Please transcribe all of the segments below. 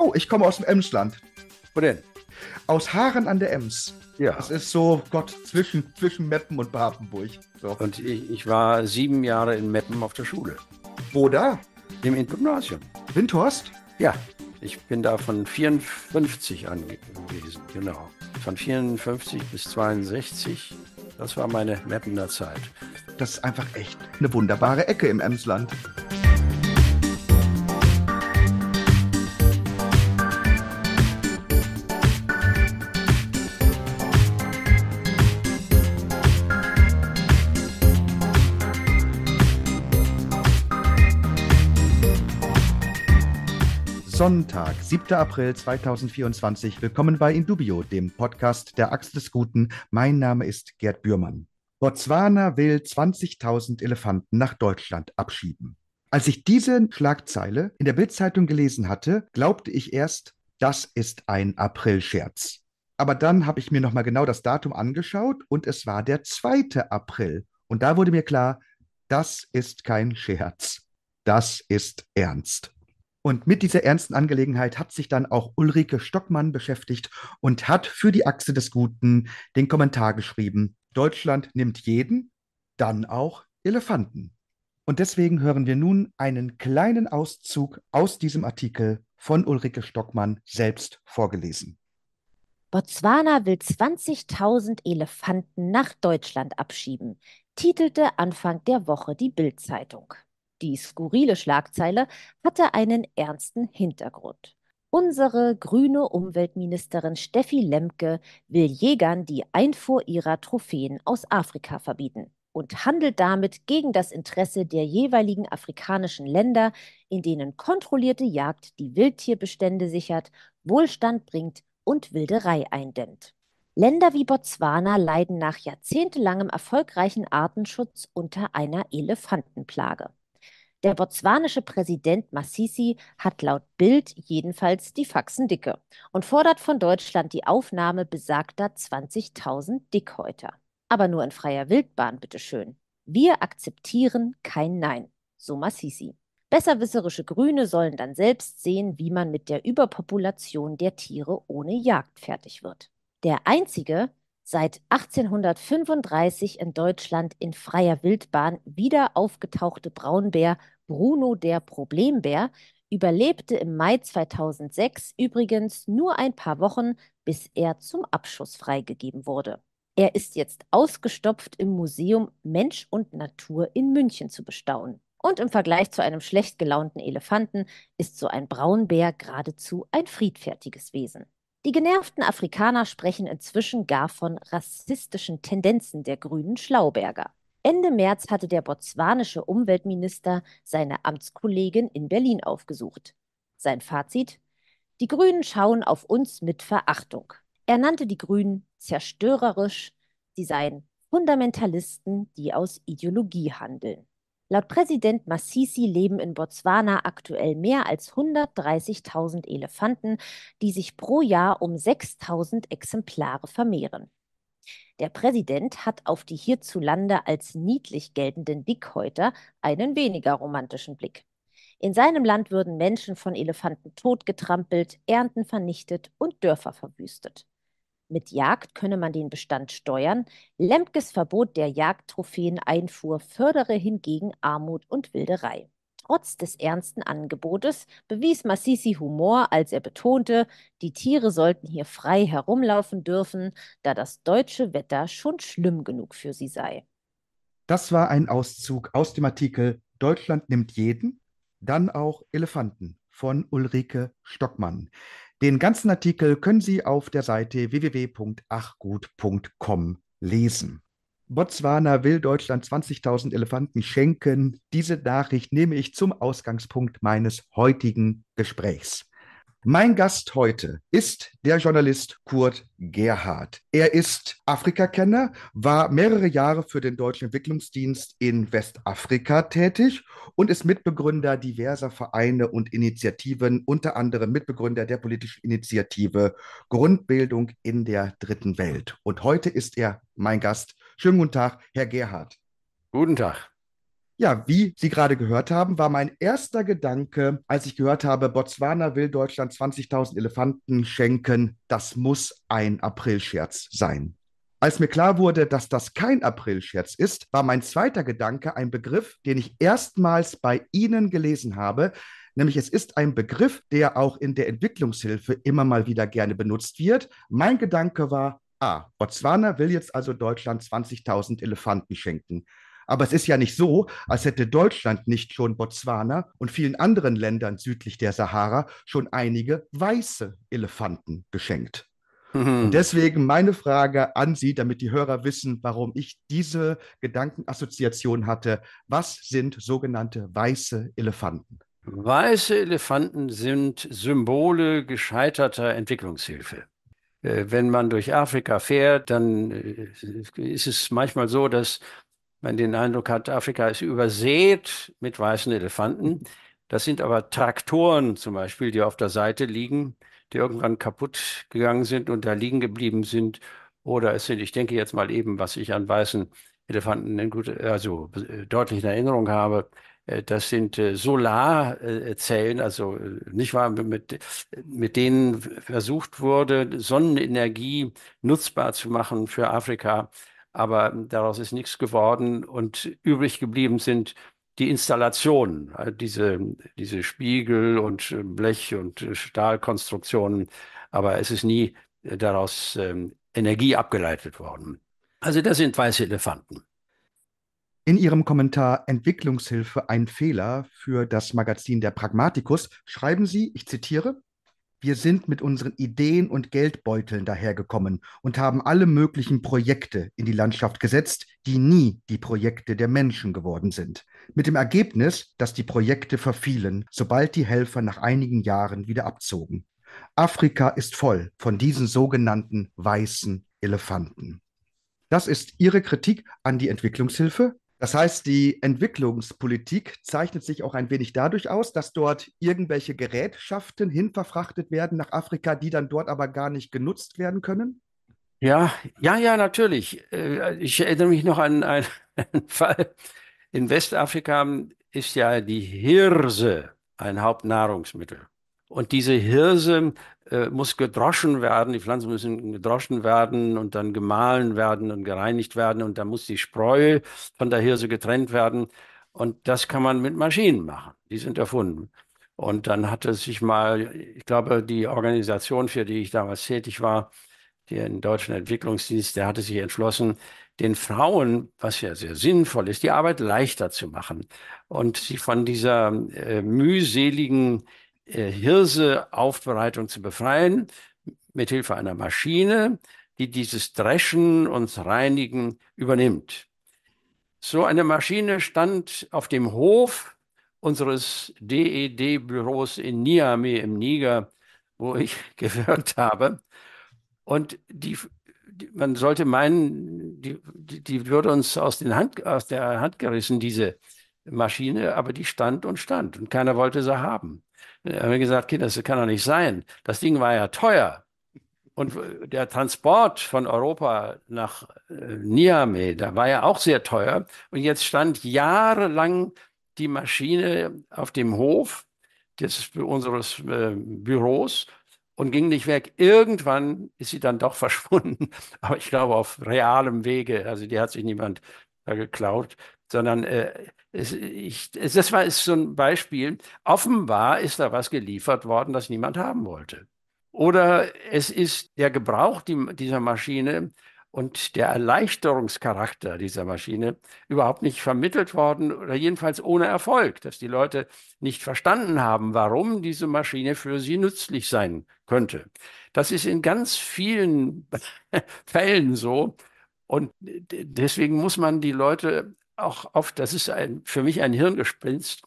Oh, ich komme aus dem Emsland. Wo denn? Aus Haaren an der Ems. Ja. Das ist so, Gott, zwischen, zwischen Meppen und Papenburg. So. Und ich, ich war sieben Jahre in Meppen auf der Schule. Wo da? Im Gymnasium. Windhorst? Ja. Ich bin da von 54 an gewesen, genau. Von 54 bis 62. Das war meine Meppener Zeit. Das ist einfach echt eine wunderbare Ecke im Emsland. Sonntag, 7. April 2024. Willkommen bei Indubio, dem Podcast der Axt des Guten. Mein Name ist Gerd Bührmann. Botswana will 20.000 Elefanten nach Deutschland abschieben. Als ich diese Schlagzeile in der Bildzeitung gelesen hatte, glaubte ich erst, das ist ein Aprilscherz. Aber dann habe ich mir nochmal genau das Datum angeschaut und es war der 2. April. Und da wurde mir klar, das ist kein Scherz. Das ist ernst. Und mit dieser ernsten Angelegenheit hat sich dann auch Ulrike Stockmann beschäftigt und hat für die Achse des Guten den Kommentar geschrieben. Deutschland nimmt jeden, dann auch Elefanten. Und deswegen hören wir nun einen kleinen Auszug aus diesem Artikel von Ulrike Stockmann selbst vorgelesen. Botswana will 20.000 Elefanten nach Deutschland abschieben, titelte Anfang der Woche die Bild-Zeitung. Die skurrile Schlagzeile hatte einen ernsten Hintergrund. Unsere grüne Umweltministerin Steffi Lemke will Jägern die Einfuhr ihrer Trophäen aus Afrika verbieten und handelt damit gegen das Interesse der jeweiligen afrikanischen Länder, in denen kontrollierte Jagd die Wildtierbestände sichert, Wohlstand bringt und Wilderei eindämmt. Länder wie Botswana leiden nach jahrzehntelangem erfolgreichen Artenschutz unter einer Elefantenplage. Der botswanische Präsident Massisi hat laut Bild jedenfalls die Faxen dicke und fordert von Deutschland die Aufnahme besagter 20.000 Dickhäuter. Aber nur in freier Wildbahn, bitteschön. Wir akzeptieren kein Nein, so Massisi. Besserwisserische Grüne sollen dann selbst sehen, wie man mit der Überpopulation der Tiere ohne Jagd fertig wird. Der einzige, seit 1835 in Deutschland in freier Wildbahn wieder aufgetauchte Braunbär Bruno der Problembär überlebte im Mai 2006 übrigens nur ein paar Wochen, bis er zum Abschuss freigegeben wurde. Er ist jetzt ausgestopft im Museum Mensch und Natur in München zu bestaunen. Und im Vergleich zu einem schlecht gelaunten Elefanten ist so ein Braunbär geradezu ein friedfertiges Wesen. Die genervten Afrikaner sprechen inzwischen gar von rassistischen Tendenzen der grünen Schlauberger. Ende März hatte der botswanische Umweltminister seine Amtskollegin in Berlin aufgesucht. Sein Fazit? Die Grünen schauen auf uns mit Verachtung. Er nannte die Grünen zerstörerisch, sie seien Fundamentalisten, die aus Ideologie handeln. Laut Präsident Massisi leben in Botswana aktuell mehr als 130.000 Elefanten, die sich pro Jahr um 6.000 Exemplare vermehren. Der Präsident hat auf die hierzulande als niedlich geltenden Dickhäuter einen weniger romantischen Blick. In seinem Land würden Menschen von Elefanten totgetrampelt, Ernten vernichtet und Dörfer verwüstet. Mit Jagd könne man den Bestand steuern. Lemkes Verbot der Jagdtrophäeneinfuhr fördere hingegen Armut und Wilderei. Trotz des ernsten Angebotes bewies Massisi Humor, als er betonte, die Tiere sollten hier frei herumlaufen dürfen, da das deutsche Wetter schon schlimm genug für sie sei. Das war ein Auszug aus dem Artikel Deutschland nimmt jeden, dann auch Elefanten von Ulrike Stockmann. Den ganzen Artikel können Sie auf der Seite www.achgut.com lesen. Botswana will Deutschland 20.000 Elefanten schenken. Diese Nachricht nehme ich zum Ausgangspunkt meines heutigen Gesprächs. Mein Gast heute ist der Journalist Kurt Gerhard. Er ist Afrikakenner, war mehrere Jahre für den Deutschen Entwicklungsdienst in Westafrika tätig und ist Mitbegründer diverser Vereine und Initiativen, unter anderem Mitbegründer der politischen Initiative Grundbildung in der Dritten Welt. Und heute ist er mein Gast. Schönen guten Tag, Herr Gerhard. Guten Tag. Ja, wie Sie gerade gehört haben, war mein erster Gedanke, als ich gehört habe, Botswana will Deutschland 20.000 Elefanten schenken, das muss ein Aprilscherz sein. Als mir klar wurde, dass das kein Aprilscherz ist, war mein zweiter Gedanke ein Begriff, den ich erstmals bei Ihnen gelesen habe, nämlich es ist ein Begriff, der auch in der Entwicklungshilfe immer mal wieder gerne benutzt wird. Mein Gedanke war, ah, Botswana will jetzt also Deutschland 20.000 Elefanten schenken. Aber es ist ja nicht so, als hätte Deutschland nicht schon Botswana und vielen anderen Ländern südlich der Sahara schon einige weiße Elefanten geschenkt. Mhm. Und deswegen meine Frage an Sie, damit die Hörer wissen, warum ich diese Gedankenassoziation hatte. Was sind sogenannte weiße Elefanten? Weiße Elefanten sind Symbole gescheiterter Entwicklungshilfe. Äh, wenn man durch Afrika fährt, dann äh, ist es manchmal so, dass man den Eindruck hat, Afrika ist übersät mit weißen Elefanten. Das sind aber Traktoren zum Beispiel, die auf der Seite liegen, die irgendwann kaputt gegangen sind und da liegen geblieben sind. Oder es sind, ich denke jetzt mal eben, was ich an weißen Elefanten in gut, also äh, deutlich in Erinnerung habe, äh, das sind äh, Solarzellen, also nicht wahr, mit, mit denen versucht wurde, Sonnenenergie nutzbar zu machen für Afrika aber daraus ist nichts geworden und übrig geblieben sind die Installationen, äh, diese, diese Spiegel und äh, Blech und äh, Stahlkonstruktionen, aber es ist nie daraus ähm, Energie abgeleitet worden. Also das sind weiße Elefanten. In Ihrem Kommentar Entwicklungshilfe ein Fehler für das Magazin der Pragmatikus schreiben Sie, ich zitiere, wir sind mit unseren Ideen und Geldbeuteln dahergekommen und haben alle möglichen Projekte in die Landschaft gesetzt, die nie die Projekte der Menschen geworden sind. Mit dem Ergebnis, dass die Projekte verfielen, sobald die Helfer nach einigen Jahren wieder abzogen. Afrika ist voll von diesen sogenannten weißen Elefanten. Das ist Ihre Kritik an die Entwicklungshilfe? Das heißt, die Entwicklungspolitik zeichnet sich auch ein wenig dadurch aus, dass dort irgendwelche Gerätschaften hinverfrachtet werden nach Afrika, die dann dort aber gar nicht genutzt werden können? Ja, ja, ja, natürlich. Äh, ich erinnere mich noch an einen, Fall. In Westafrika ist ja die Hirse ein Hauptnahrungsmittel. Und diese Hirse äh, muss gedroschen werden, die Pflanzen müssen gedroschen werden und dann gemahlen werden und gereinigt werden und dann muss die Spreu von der Hirse getrennt werden. Und das kann man mit Maschinen machen. Die sind erfunden. Und dann hatte sich mal, ich glaube, die Organisation, für die ich damals tätig war, den Deutschen Entwicklungsdienst, der hatte sich entschlossen, den Frauen, was ja sehr sinnvoll ist, die Arbeit leichter zu machen und sie von dieser äh, mühseligen äh, Hirseaufbereitung zu befreien, mithilfe einer Maschine, die dieses Dreschen und Reinigen übernimmt. So eine Maschine stand auf dem Hof unseres DED-Büros in Niamey im Niger, wo ich gewirkt habe. Und die, die, man sollte meinen, die, die würde uns aus, den Hand, aus der Hand gerissen, diese Maschine, aber die stand und stand und keiner wollte sie haben haben wir gesagt, Kinder, das kann doch nicht sein. Das Ding war ja teuer. Und äh, der Transport von Europa nach äh, Niamey, da war ja auch sehr teuer. Und jetzt stand jahrelang die Maschine auf dem Hof des, unseres äh, Büros und ging nicht weg. Irgendwann ist sie dann doch verschwunden. Aber ich glaube auf realem Wege. Also die hat sich niemand da äh, geklaut, sondern äh, es, ich, es, das war ist so ein Beispiel. Offenbar ist da was geliefert worden, das niemand haben wollte. Oder es ist der Gebrauch die, dieser Maschine und der Erleichterungscharakter dieser Maschine überhaupt nicht vermittelt worden oder jedenfalls ohne Erfolg, dass die Leute nicht verstanden haben, warum diese Maschine für sie nützlich sein könnte. Das ist in ganz vielen Fällen so. Und deswegen muss man die Leute auch oft, das ist ein, für mich ein Hirngespinst,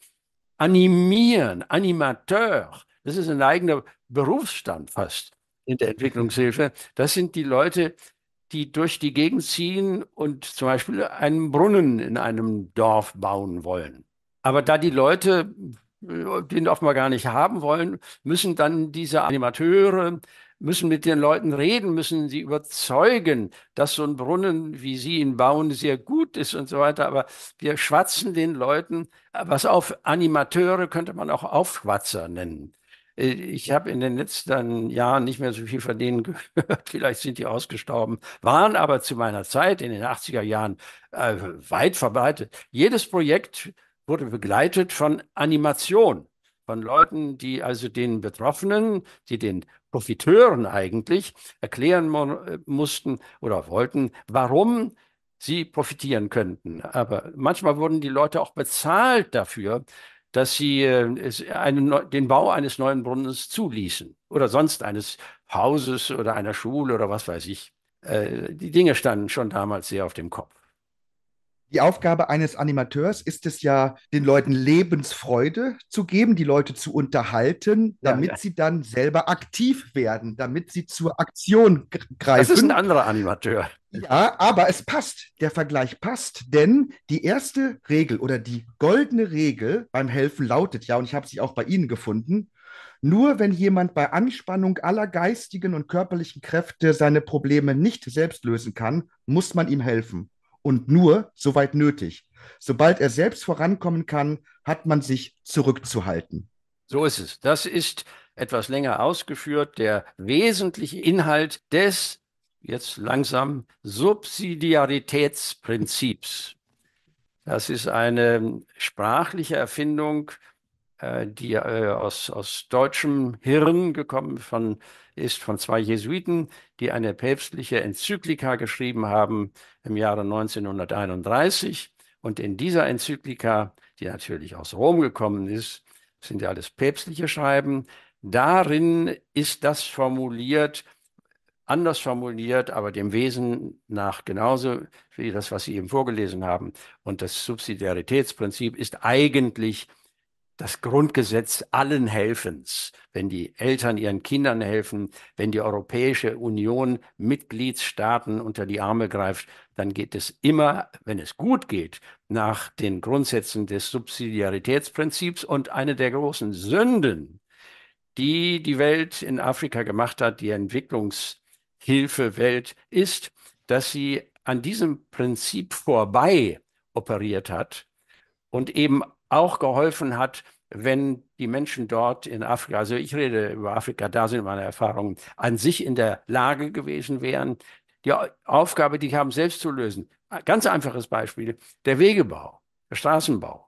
animieren, Animateur, das ist ein eigener Berufsstand fast in der Entwicklungshilfe. Das sind die Leute, die durch die Gegend ziehen und zum Beispiel einen Brunnen in einem Dorf bauen wollen. Aber da die Leute äh, den oft mal gar nicht haben wollen, müssen dann diese Animateure müssen mit den Leuten reden, müssen sie überzeugen, dass so ein Brunnen, wie sie ihn bauen, sehr gut ist und so weiter. Aber wir schwatzen den Leuten, was auf Animateure könnte man auch Aufschwatzer nennen. Äh, ich habe in den letzten Jahren nicht mehr so viel von denen gehört. Vielleicht sind die ausgestorben, waren aber zu meiner Zeit in den 80er Jahren äh, weit verbreitet. Jedes Projekt wurde begleitet von Animation, von Leuten, die also den Betroffenen, die den Profiteuren eigentlich erklären äh, mussten oder wollten, warum sie profitieren könnten. Aber manchmal wurden die Leute auch bezahlt dafür, dass sie äh, einen, den Bau eines neuen Brunnens zuließen oder sonst eines Hauses oder einer Schule oder was weiß ich. Äh, die Dinge standen schon damals sehr auf dem Kopf. Die Aufgabe eines Animateurs ist es ja, den Leuten Lebensfreude zu geben, die Leute zu unterhalten, damit ja, ja. sie dann selber aktiv werden, damit sie zur Aktion greifen. Das ist ein anderer Animateur. Ja, aber es passt. Der Vergleich passt, denn die erste Regel oder die goldene Regel beim Helfen lautet ja, und ich habe sie auch bei Ihnen gefunden, nur wenn jemand bei Anspannung aller geistigen und körperlichen Kräfte seine Probleme nicht selbst lösen kann, muss man ihm helfen und nur soweit nötig. Sobald er selbst vorankommen kann, hat man sich zurückzuhalten. So ist es. Das ist etwas länger ausgeführt der wesentliche Inhalt des jetzt langsam Subsidiaritätsprinzips. Das ist eine sprachliche Erfindung äh, die äh, aus, aus deutschem Hirn gekommen von, ist von zwei Jesuiten, die eine päpstliche Enzyklika geschrieben haben im Jahre 1931. Und in dieser Enzyklika, die natürlich aus Rom gekommen ist, sind ja alles päpstliche Schreiben, darin ist das formuliert, anders formuliert, aber dem Wesen nach genauso wie das, was Sie eben vorgelesen haben. Und das Subsidiaritätsprinzip ist eigentlich das Grundgesetz allen Helfens, wenn die Eltern ihren Kindern helfen, wenn die Europäische Union Mitgliedsstaaten unter die Arme greift, dann geht es immer, wenn es gut geht, nach den Grundsätzen des Subsidiaritätsprinzips. Und eine der großen Sünden, die die Welt in Afrika gemacht hat, die Entwicklungshilfewelt, ist, dass sie an diesem Prinzip vorbei operiert hat und eben auch geholfen hat, wenn die Menschen dort in Afrika, also ich rede über Afrika, da sind meine Erfahrungen, an sich in der Lage gewesen wären, die Aufgabe, die haben, selbst zu lösen. Ganz einfaches Beispiel, der Wegebau, der Straßenbau.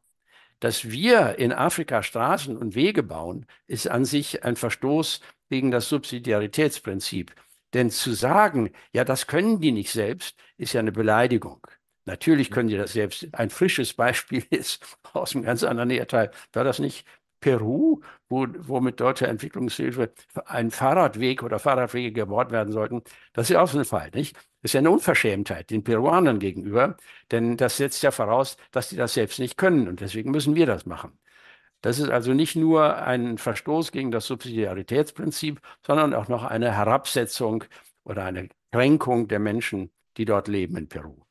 Dass wir in Afrika Straßen und Wege bauen, ist an sich ein Verstoß gegen das Subsidiaritätsprinzip. Denn zu sagen, ja, das können die nicht selbst, ist ja eine Beleidigung. Natürlich mhm. können die das selbst. Ein frisches Beispiel ist aus einem ganz anderen Erdteil. War das nicht Peru, wo, wo mit deutscher Entwicklungshilfe ein Fahrradweg oder Fahrradwege gebaut werden sollten. Das ist ja auch so ein Fall, nicht? Das ist ja eine Unverschämtheit den Peruanern gegenüber, denn das setzt ja voraus, dass die das selbst nicht können und deswegen müssen wir das machen. Das ist also nicht nur ein Verstoß gegen das Subsidiaritätsprinzip, sondern auch noch eine Herabsetzung oder eine Kränkung der Menschen, die dort leben in Peru.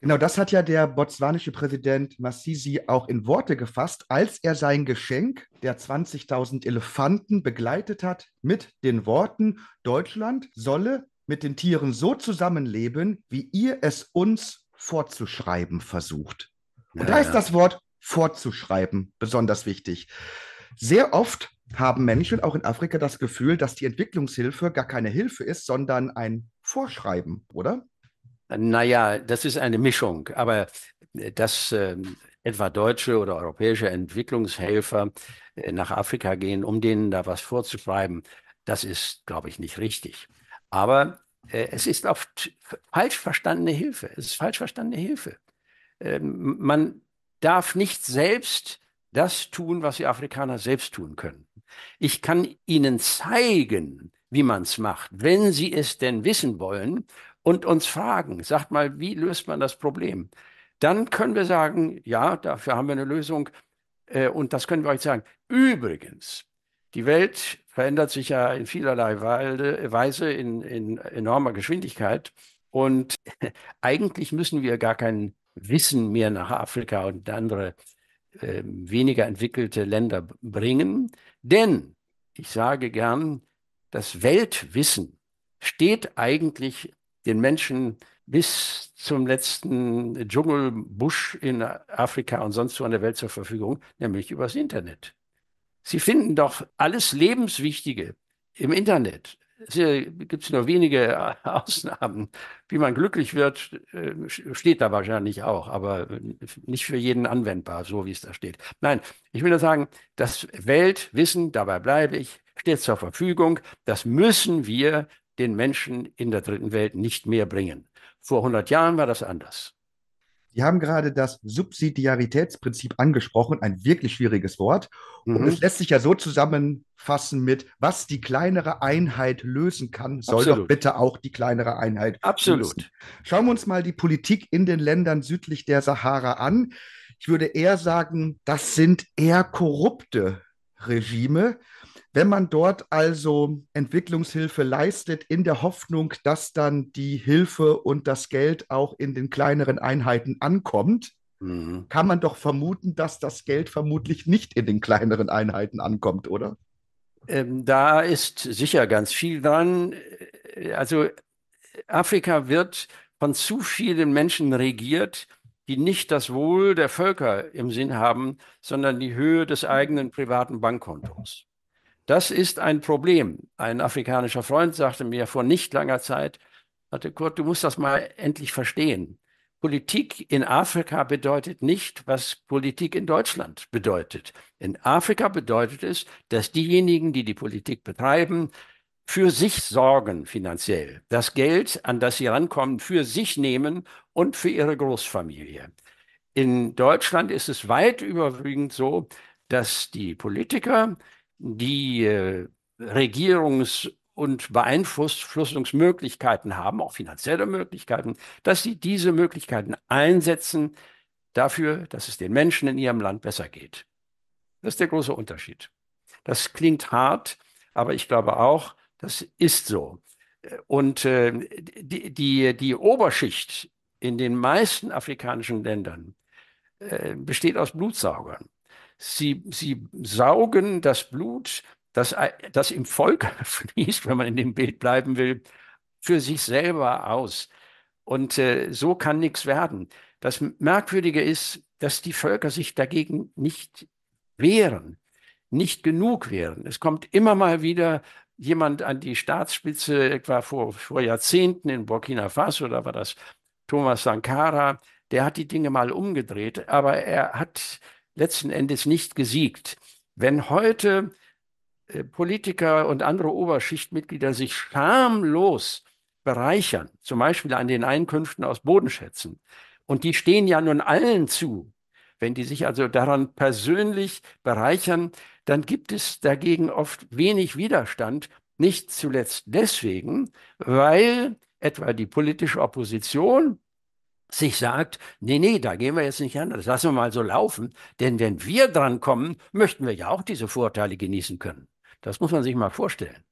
Genau, das hat ja der botswanische Präsident Massisi auch in Worte gefasst, als er sein Geschenk der 20.000 Elefanten begleitet hat mit den Worten, Deutschland solle mit den Tieren so zusammenleben, wie ihr es uns vorzuschreiben versucht. Und ja, da ist ja. das Wort vorzuschreiben besonders wichtig. Sehr oft haben Menschen auch in Afrika das Gefühl, dass die Entwicklungshilfe gar keine Hilfe ist, sondern ein Vorschreiben, oder? Naja, das ist eine Mischung, aber äh, dass äh, etwa deutsche oder europäische Entwicklungshelfer äh, nach Afrika gehen, um denen da was vorzuschreiben, das ist, glaube ich, nicht richtig. Aber äh, es ist oft falsch verstandene Hilfe. Es ist falsch verstandene Hilfe. Ähm, man darf nicht selbst das tun, was die Afrikaner selbst tun können. Ich kann ihnen zeigen, wie man es macht, wenn sie es denn wissen wollen und uns fragen, sagt mal, wie löst man das Problem? Dann können wir sagen, ja, dafür haben wir eine Lösung äh, und das können wir euch sagen. Übrigens, die Welt verändert sich ja in vielerlei Weise in, in enormer Geschwindigkeit und eigentlich müssen wir gar kein Wissen mehr nach Afrika und andere äh, weniger entwickelte Länder bringen, denn ich sage gern, das Weltwissen steht eigentlich den Menschen bis zum letzten Dschungelbusch in Afrika und sonst wo an der Welt zur Verfügung, nämlich übers Internet. Sie finden doch alles Lebenswichtige im Internet. Es gibt nur wenige Ausnahmen. Wie man glücklich wird, äh, steht da wahrscheinlich auch, aber nicht für jeden anwendbar, so wie es da steht. Nein, ich will nur sagen, das Weltwissen, dabei bleibe ich, steht zur Verfügung. Das müssen wir den Menschen in der dritten Welt nicht mehr bringen. Vor 100 Jahren war das anders. Sie haben gerade das Subsidiaritätsprinzip angesprochen, ein wirklich schwieriges Wort. Mhm. Und es lässt sich ja so zusammenfassen mit, was die kleinere Einheit lösen kann, soll Absolut. doch bitte auch die kleinere Einheit Absolut. lösen. Absolut. Schauen wir uns mal die Politik in den Ländern südlich der Sahara an. Ich würde eher sagen, das sind eher korrupte Regime. Wenn man dort also Entwicklungshilfe leistet, in der Hoffnung, dass dann die Hilfe und das Geld auch in den kleineren Einheiten ankommt, mhm. kann man doch vermuten, dass das Geld vermutlich nicht in den kleineren Einheiten ankommt, oder? Ähm, da ist sicher ganz viel dran. Also Afrika wird von zu vielen Menschen regiert, die nicht das Wohl der Völker im Sinn haben, sondern die Höhe des eigenen privaten Bankkontos. Das ist ein Problem. Ein afrikanischer Freund sagte mir vor nicht langer Zeit, hatte Kurt, du musst das mal endlich verstehen. Politik in Afrika bedeutet nicht, was Politik in Deutschland bedeutet. In Afrika bedeutet es, dass diejenigen, die die Politik betreiben, für sich sorgen finanziell, das Geld, an das sie rankommen, für sich nehmen und für ihre Großfamilie. In Deutschland ist es weit überwiegend so, dass die Politiker die äh, Regierungs- und Beeinflussungsmöglichkeiten haben, auch finanzielle Möglichkeiten, dass sie diese Möglichkeiten einsetzen dafür, dass es den Menschen in ihrem Land besser geht. Das ist der große Unterschied. Das klingt hart, aber ich glaube auch, das ist so. Und äh, die, die, die Oberschicht in den meisten afrikanischen Ländern äh, besteht aus Blutsaugern. Sie, sie saugen das Blut, das, das im Volk fließt, wenn man in dem Bild bleiben will, für sich selber aus. Und äh, so kann nichts werden. Das Merkwürdige ist, dass die Völker sich dagegen nicht wehren, nicht genug wehren. Es kommt immer mal wieder jemand an die Staatsspitze, etwa vor, vor Jahrzehnten in Burkina Faso, da war das Thomas Sankara, der hat die Dinge mal umgedreht, aber er hat letzten Endes nicht gesiegt. Wenn heute äh, Politiker und andere Oberschichtmitglieder sich schamlos bereichern, zum Beispiel an den Einkünften aus Bodenschätzen, und die stehen ja nun allen zu, wenn die sich also daran persönlich bereichern, dann gibt es dagegen oft wenig Widerstand, nicht zuletzt deswegen, weil etwa die politische Opposition sich sagt, nee, nee, da gehen wir jetzt nicht an, das lassen wir mal so laufen, denn wenn wir dran kommen, möchten wir ja auch diese Vorteile genießen können. Das muss man sich mal vorstellen.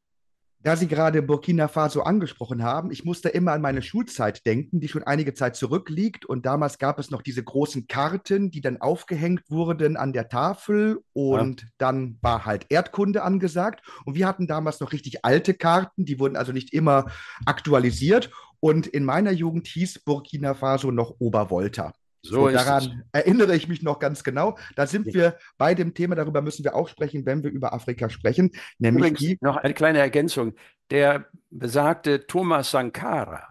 Da Sie gerade Burkina Faso angesprochen haben, ich musste immer an meine Schulzeit denken, die schon einige Zeit zurückliegt. Und damals gab es noch diese großen Karten, die dann aufgehängt wurden an der Tafel. Und ja. dann war halt Erdkunde angesagt. Und wir hatten damals noch richtig alte Karten, die wurden also nicht immer aktualisiert. Und in meiner Jugend hieß Burkina Faso noch Obervolta. So, so daran es. erinnere ich mich noch ganz genau. Da sind ja. wir bei dem Thema, darüber müssen wir auch sprechen, wenn wir über Afrika sprechen. Nämlich Übrigens noch eine kleine Ergänzung. Der besagte Thomas Sankara,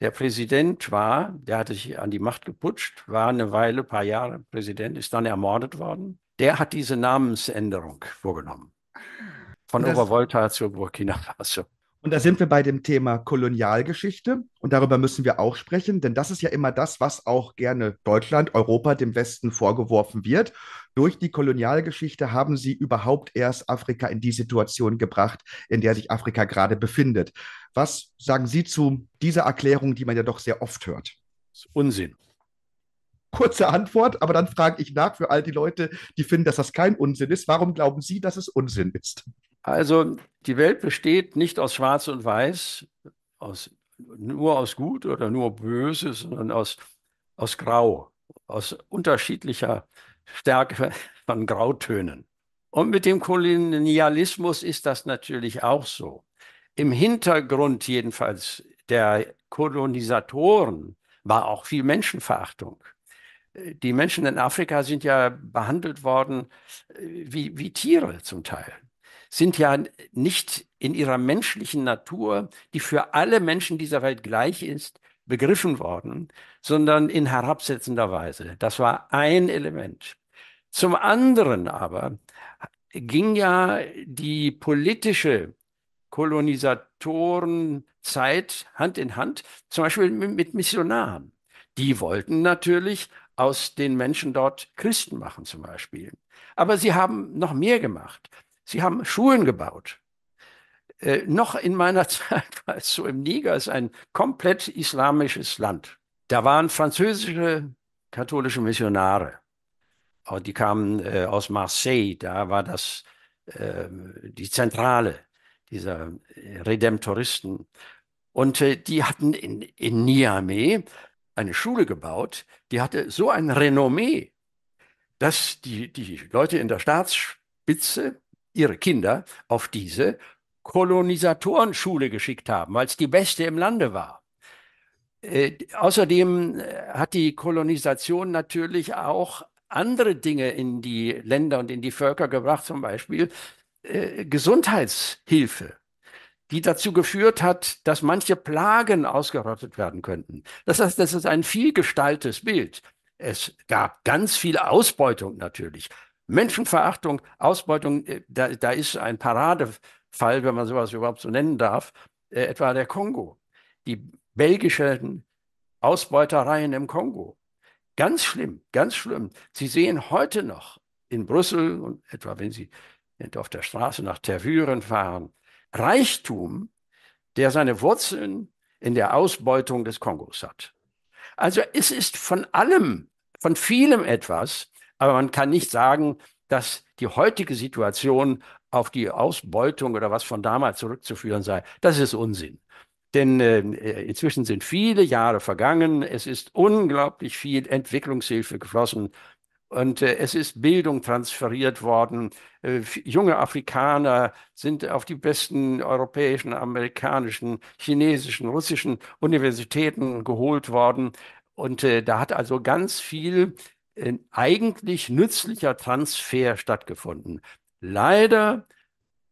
der Präsident war, der hatte sich an die Macht geputscht, war eine Weile, ein paar Jahre Präsident, ist dann ermordet worden. Der hat diese Namensänderung vorgenommen. Von Obervolta zu Burkina Faso. Und da sind wir bei dem Thema Kolonialgeschichte und darüber müssen wir auch sprechen, denn das ist ja immer das, was auch gerne Deutschland, Europa, dem Westen vorgeworfen wird. Durch die Kolonialgeschichte haben sie überhaupt erst Afrika in die Situation gebracht, in der sich Afrika gerade befindet. Was sagen Sie zu dieser Erklärung, die man ja doch sehr oft hört? Unsinn. Kurze Antwort, aber dann frage ich nach für all die Leute, die finden, dass das kein Unsinn ist. Warum glauben Sie, dass es Unsinn ist? Also die Welt besteht nicht aus Schwarz und Weiß, aus, nur aus Gut oder nur Böse, sondern aus, aus Grau, aus unterschiedlicher Stärke von Grautönen. Und mit dem Kolonialismus ist das natürlich auch so. Im Hintergrund jedenfalls der Kolonisatoren war auch viel Menschenverachtung. Die Menschen in Afrika sind ja behandelt worden äh, wie, wie Tiere zum Teil sind ja nicht in ihrer menschlichen Natur, die für alle Menschen dieser Welt gleich ist, begriffen worden, sondern in herabsetzender Weise. Das war ein Element. Zum anderen aber ging ja die politische Kolonisatorenzeit Hand in Hand, zum Beispiel mit Missionaren. Die wollten natürlich aus den Menschen dort Christen machen zum Beispiel. Aber sie haben noch mehr gemacht. Sie haben Schulen gebaut. Äh, noch in meiner Zeit war es so im Niger, ist ein komplett islamisches Land. Da waren französische katholische Missionare. Oh, die kamen äh, aus Marseille, da war das äh, die Zentrale dieser äh, Redemptoristen. Und äh, die hatten in, in Niamey eine Schule gebaut, die hatte so ein Renommee, dass die, die Leute in der Staatsspitze ihre Kinder auf diese Kolonisatorenschule geschickt haben, weil es die beste im Lande war. Äh, außerdem äh, hat die Kolonisation natürlich auch andere Dinge in die Länder und in die Völker gebracht, zum Beispiel äh, Gesundheitshilfe, die dazu geführt hat, dass manche Plagen ausgerottet werden könnten. Das heißt, das ist ein vielgestaltes Bild. Es gab ganz viel Ausbeutung natürlich, Menschenverachtung, Ausbeutung, äh, da, da ist ein Paradefall, wenn man sowas überhaupt so nennen darf, äh, etwa der Kongo. Die belgischen Ausbeutereien im Kongo. Ganz schlimm, ganz schlimm. Sie sehen heute noch in Brüssel und etwa wenn Sie auf der Straße nach Tervuren fahren, Reichtum, der seine Wurzeln in der Ausbeutung des Kongos hat. Also es ist von allem, von vielem etwas, aber man kann nicht sagen, dass die heutige Situation auf die Ausbeutung oder was von damals zurückzuführen sei. Das ist Unsinn. Denn äh, inzwischen sind viele Jahre vergangen. Es ist unglaublich viel Entwicklungshilfe geflossen. Und äh, es ist Bildung transferiert worden. Äh, junge Afrikaner sind auf die besten europäischen, amerikanischen, chinesischen, russischen Universitäten geholt worden. Und äh, da hat also ganz viel ein eigentlich nützlicher Transfer stattgefunden. Leider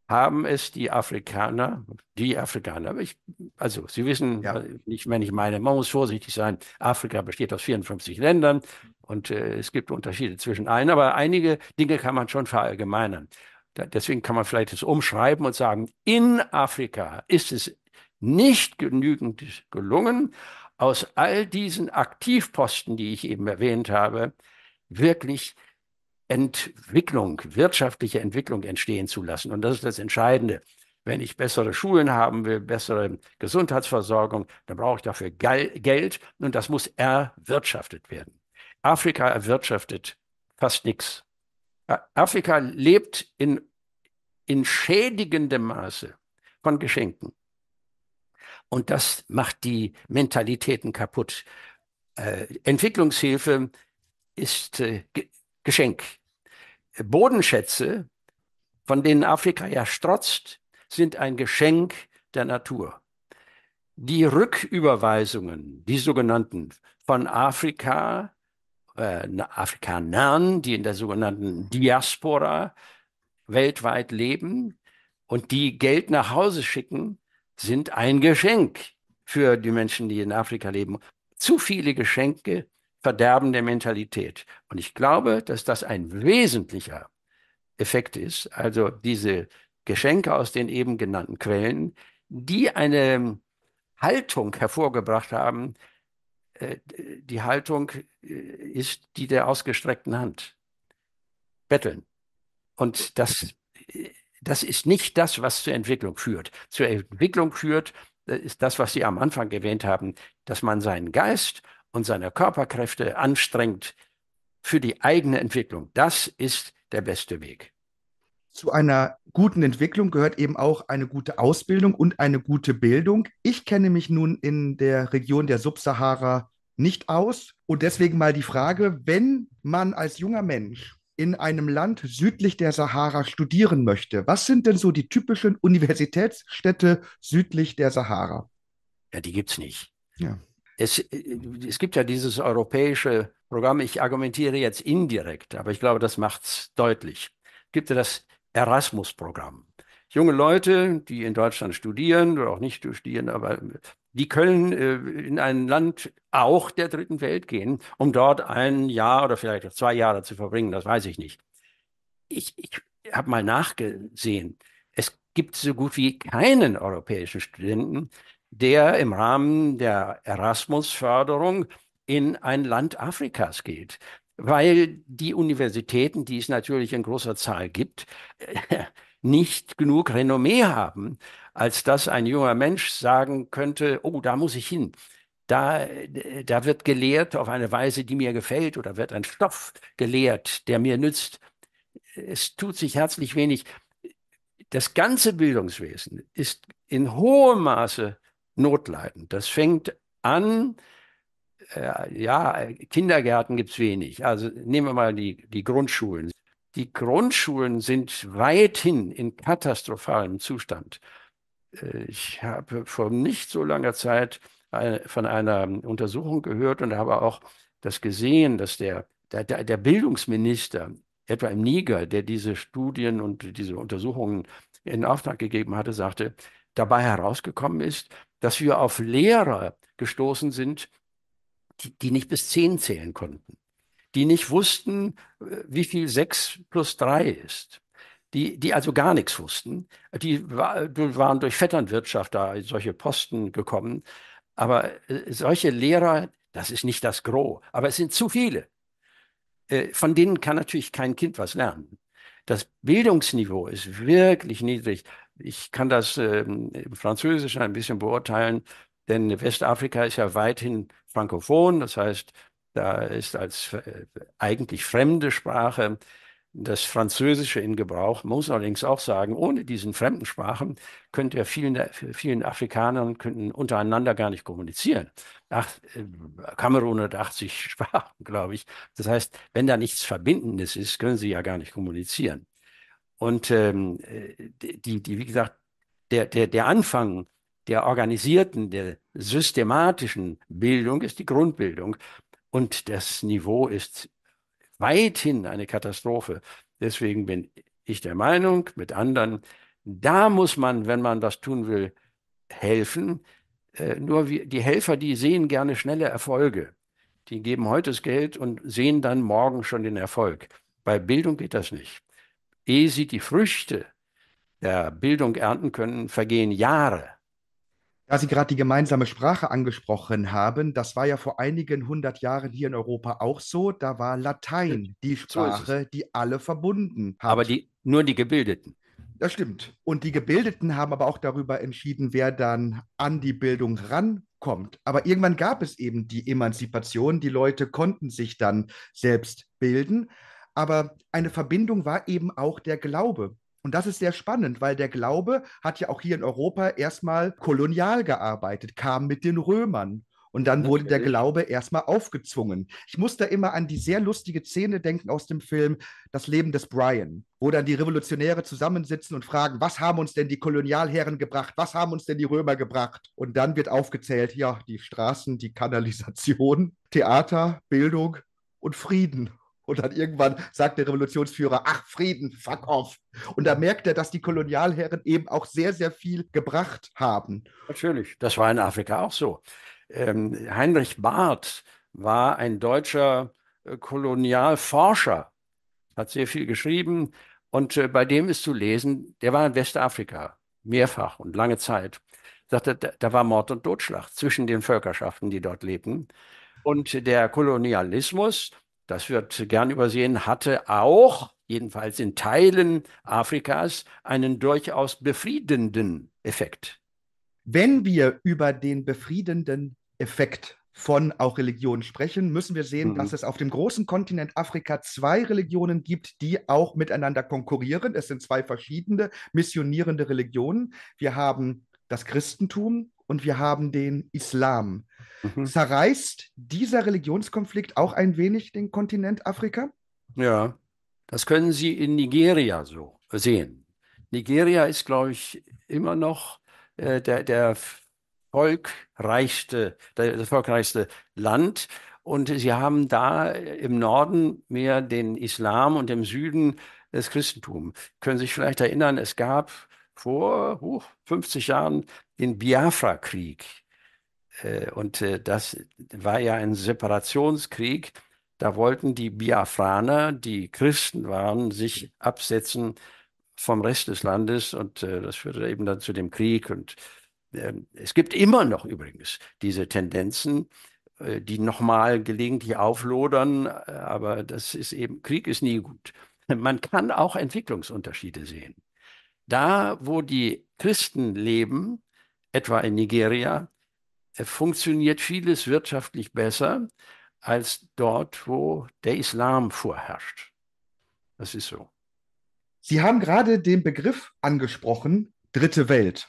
haben es die Afrikaner, die Afrikaner, ich, also Sie wissen ja. Äh, nicht, wenn ich meine, man muss vorsichtig sein, Afrika besteht aus 54 Ländern und äh, es gibt Unterschiede zwischen allen, aber einige Dinge kann man schon verallgemeinern. Da, deswegen kann man vielleicht das umschreiben und sagen, in Afrika ist es nicht genügend gelungen, aus all diesen Aktivposten, die ich eben erwähnt habe, wirklich Entwicklung, wirtschaftliche Entwicklung entstehen zu lassen. Und das ist das Entscheidende. Wenn ich bessere Schulen haben will, bessere Gesundheitsversorgung, dann brauche ich dafür Geld und das muss erwirtschaftet werden. Afrika erwirtschaftet fast nichts. Afrika lebt in, in schädigendem Maße von Geschenken. Und das macht die Mentalitäten kaputt. Äh, Entwicklungshilfe ist äh, Ge Geschenk. Bodenschätze, von denen Afrika ja strotzt, sind ein Geschenk der Natur. Die Rücküberweisungen, die sogenannten von Afrika, äh, Afrikanern, die in der sogenannten Diaspora weltweit leben und die Geld nach Hause schicken, sind ein Geschenk für die Menschen, die in Afrika leben. Zu viele Geschenke verderben der Mentalität. Und ich glaube, dass das ein wesentlicher Effekt ist. Also diese Geschenke aus den eben genannten Quellen, die eine Haltung hervorgebracht haben. Äh, die Haltung äh, ist die der ausgestreckten Hand. Betteln. Und das äh, das ist nicht das, was zur Entwicklung führt. Zur Entwicklung führt äh, ist das, was Sie am Anfang erwähnt haben, dass man seinen Geist und seine Körperkräfte anstrengt für die eigene Entwicklung. Das ist der beste Weg. Zu einer guten Entwicklung gehört eben auch eine gute Ausbildung und eine gute Bildung. Ich kenne mich nun in der Region der Subsahara nicht aus und deswegen mal die Frage, wenn man als junger Mensch in einem Land südlich der Sahara studieren möchte, was sind denn so die typischen Universitätsstädte südlich der Sahara? Ja, die gibt es nicht. Ja. Es, äh, es gibt ja dieses europäische Programm, ich argumentiere jetzt indirekt, aber ich glaube, das macht es deutlich. Es gibt ja das Erasmus-Programm junge Leute, die in Deutschland studieren oder auch nicht studieren, aber die können äh, in ein Land auch der dritten Welt gehen, um dort ein Jahr oder vielleicht auch zwei Jahre zu verbringen, das weiß ich nicht. Ich, ich habe mal nachgesehen, es gibt so gut wie keinen europäischen Studenten, der im Rahmen der Erasmus-Förderung in ein Land Afrikas geht. Weil die Universitäten, die es natürlich in großer Zahl gibt, nicht genug Renommee haben, als dass ein junger Mensch sagen könnte, oh, da muss ich hin. Da, da wird gelehrt auf eine Weise, die mir gefällt oder wird ein Stoff gelehrt, der mir nützt. Es tut sich herzlich wenig. Das ganze Bildungswesen ist in hohem Maße notleidend. Das fängt an, äh, ja, Kindergärten gibt es wenig. Also nehmen wir mal die, die Grundschulen. Die Grundschulen sind weithin in katastrophalem Zustand. Äh, ich habe vor nicht so langer Zeit von einer Untersuchung gehört und habe auch das gesehen, dass der, der, der Bildungsminister, etwa im Niger, der diese Studien und diese Untersuchungen in Auftrag gegeben hatte, sagte, dabei herausgekommen ist, dass wir auf Lehrer gestoßen sind, die, die nicht bis zehn zählen konnten, die nicht wussten, äh, wie viel sechs plus drei ist die, die also gar nichts wussten. Die war, waren durch Vetternwirtschaft da in solche Posten gekommen. Aber äh, solche Lehrer, das ist nicht das Gros, aber es sind zu viele. Äh, von denen kann natürlich kein Kind was lernen. Das Bildungsniveau ist wirklich niedrig. Ich kann das äh, im Französischen ein bisschen beurteilen, denn Westafrika ist ja weithin frankophon, das heißt, da ist als äh, eigentlich fremde Sprache das Französische in Gebrauch muss allerdings auch sagen, ohne diesen fremden Sprachen könnt ihr vielen, vielen Afrikanern könnten untereinander gar nicht kommunizieren. Ach, äh, Kamerun hat 80 Sprachen, glaube ich. Das heißt, wenn da nichts Verbindendes ist, können sie ja gar nicht kommunizieren. Und ähm, äh, die, die, wie gesagt, der, der, der Anfang der organisierten, der systematischen Bildung ist die Grundbildung. Und das Niveau ist weithin eine Katastrophe. Deswegen bin ich der Meinung, mit anderen, da muss man, wenn man was tun will, helfen. Äh, nur wie, die Helfer, die sehen gerne schnelle Erfolge. Die geben heute das Geld und sehen dann morgen schon den Erfolg. Bei Bildung geht das nicht. Ehe sie die Früchte der Bildung ernten können, vergehen Jahre. Da Sie gerade die gemeinsame Sprache angesprochen haben, das war ja vor einigen hundert Jahren hier in Europa auch so. Da war Latein die Sprache, die alle verbunden hat. Aber die, nur die Gebildeten. Das stimmt. Und die Gebildeten haben aber auch darüber entschieden, wer dann an die Bildung rankommt. Aber irgendwann gab es eben die Emanzipation. Die Leute konnten sich dann selbst bilden. Aber eine Verbindung war eben auch der Glaube. Und das ist sehr spannend, weil der Glaube hat ja auch hier in Europa erstmal kolonial gearbeitet, kam mit den Römern. Und dann wurde der Glaube erstmal aufgezwungen. Ich muss da immer an die sehr lustige Szene denken aus dem Film Das Leben des Brian, wo dann die Revolutionäre zusammensitzen und fragen, was haben uns denn die Kolonialherren gebracht? Was haben uns denn die Römer gebracht? Und dann wird aufgezählt, ja, die Straßen, die Kanalisation, Theater, Bildung und Frieden. Und dann irgendwann sagt der Revolutionsführer, ach Frieden, fuck off. Und da merkt er, dass die Kolonialherren eben auch sehr, sehr viel gebracht haben. Natürlich, das war in Afrika auch so. Ähm, Heinrich Barth war ein deutscher äh, Kolonialforscher, hat sehr viel geschrieben und äh, bei dem ist zu lesen, der war in Westafrika mehrfach und lange Zeit. Sagte, da, da war Mord und Totschlag zwischen den Völkerschaften, die dort lebten. Und der Kolonialismus, das wird gern übersehen, hatte auch, jedenfalls in Teilen Afrikas, einen durchaus befriedenden Effekt. Wenn wir über den befriedenden Effekt von auch Religionen sprechen, müssen wir sehen, mhm. dass es auf dem großen Kontinent Afrika zwei Religionen gibt, die auch miteinander konkurrieren. Es sind zwei verschiedene missionierende Religionen. Wir haben das Christentum und wir haben den Islam. Mhm. Zerreißt dieser Religionskonflikt auch ein wenig den Kontinent Afrika? Ja, das können Sie in Nigeria so sehen. Nigeria ist, glaube ich, immer noch äh, der, der volkreichste, der, das volkreichste Land. Und sie haben da im Norden mehr den Islam und im Süden das Christentum. Können Sie sich vielleicht erinnern, es gab vor uh, 50 Jahren den Biafra-Krieg. Äh, und äh, das war ja ein Separationskrieg. Da wollten die Biafraner, die Christen waren, sich absetzen vom Rest des Landes. Und äh, das führte eben dann zu dem Krieg. Und ähm, es gibt immer noch übrigens diese Tendenzen, die nochmal gelegentlich auflodern. Aber das ist eben, Krieg ist nie gut. Man kann auch Entwicklungsunterschiede sehen da, wo die Christen leben, etwa in Nigeria, äh, funktioniert vieles wirtschaftlich besser als dort, wo der Islam vorherrscht. Das ist so. Sie haben gerade den Begriff angesprochen, dritte Welt.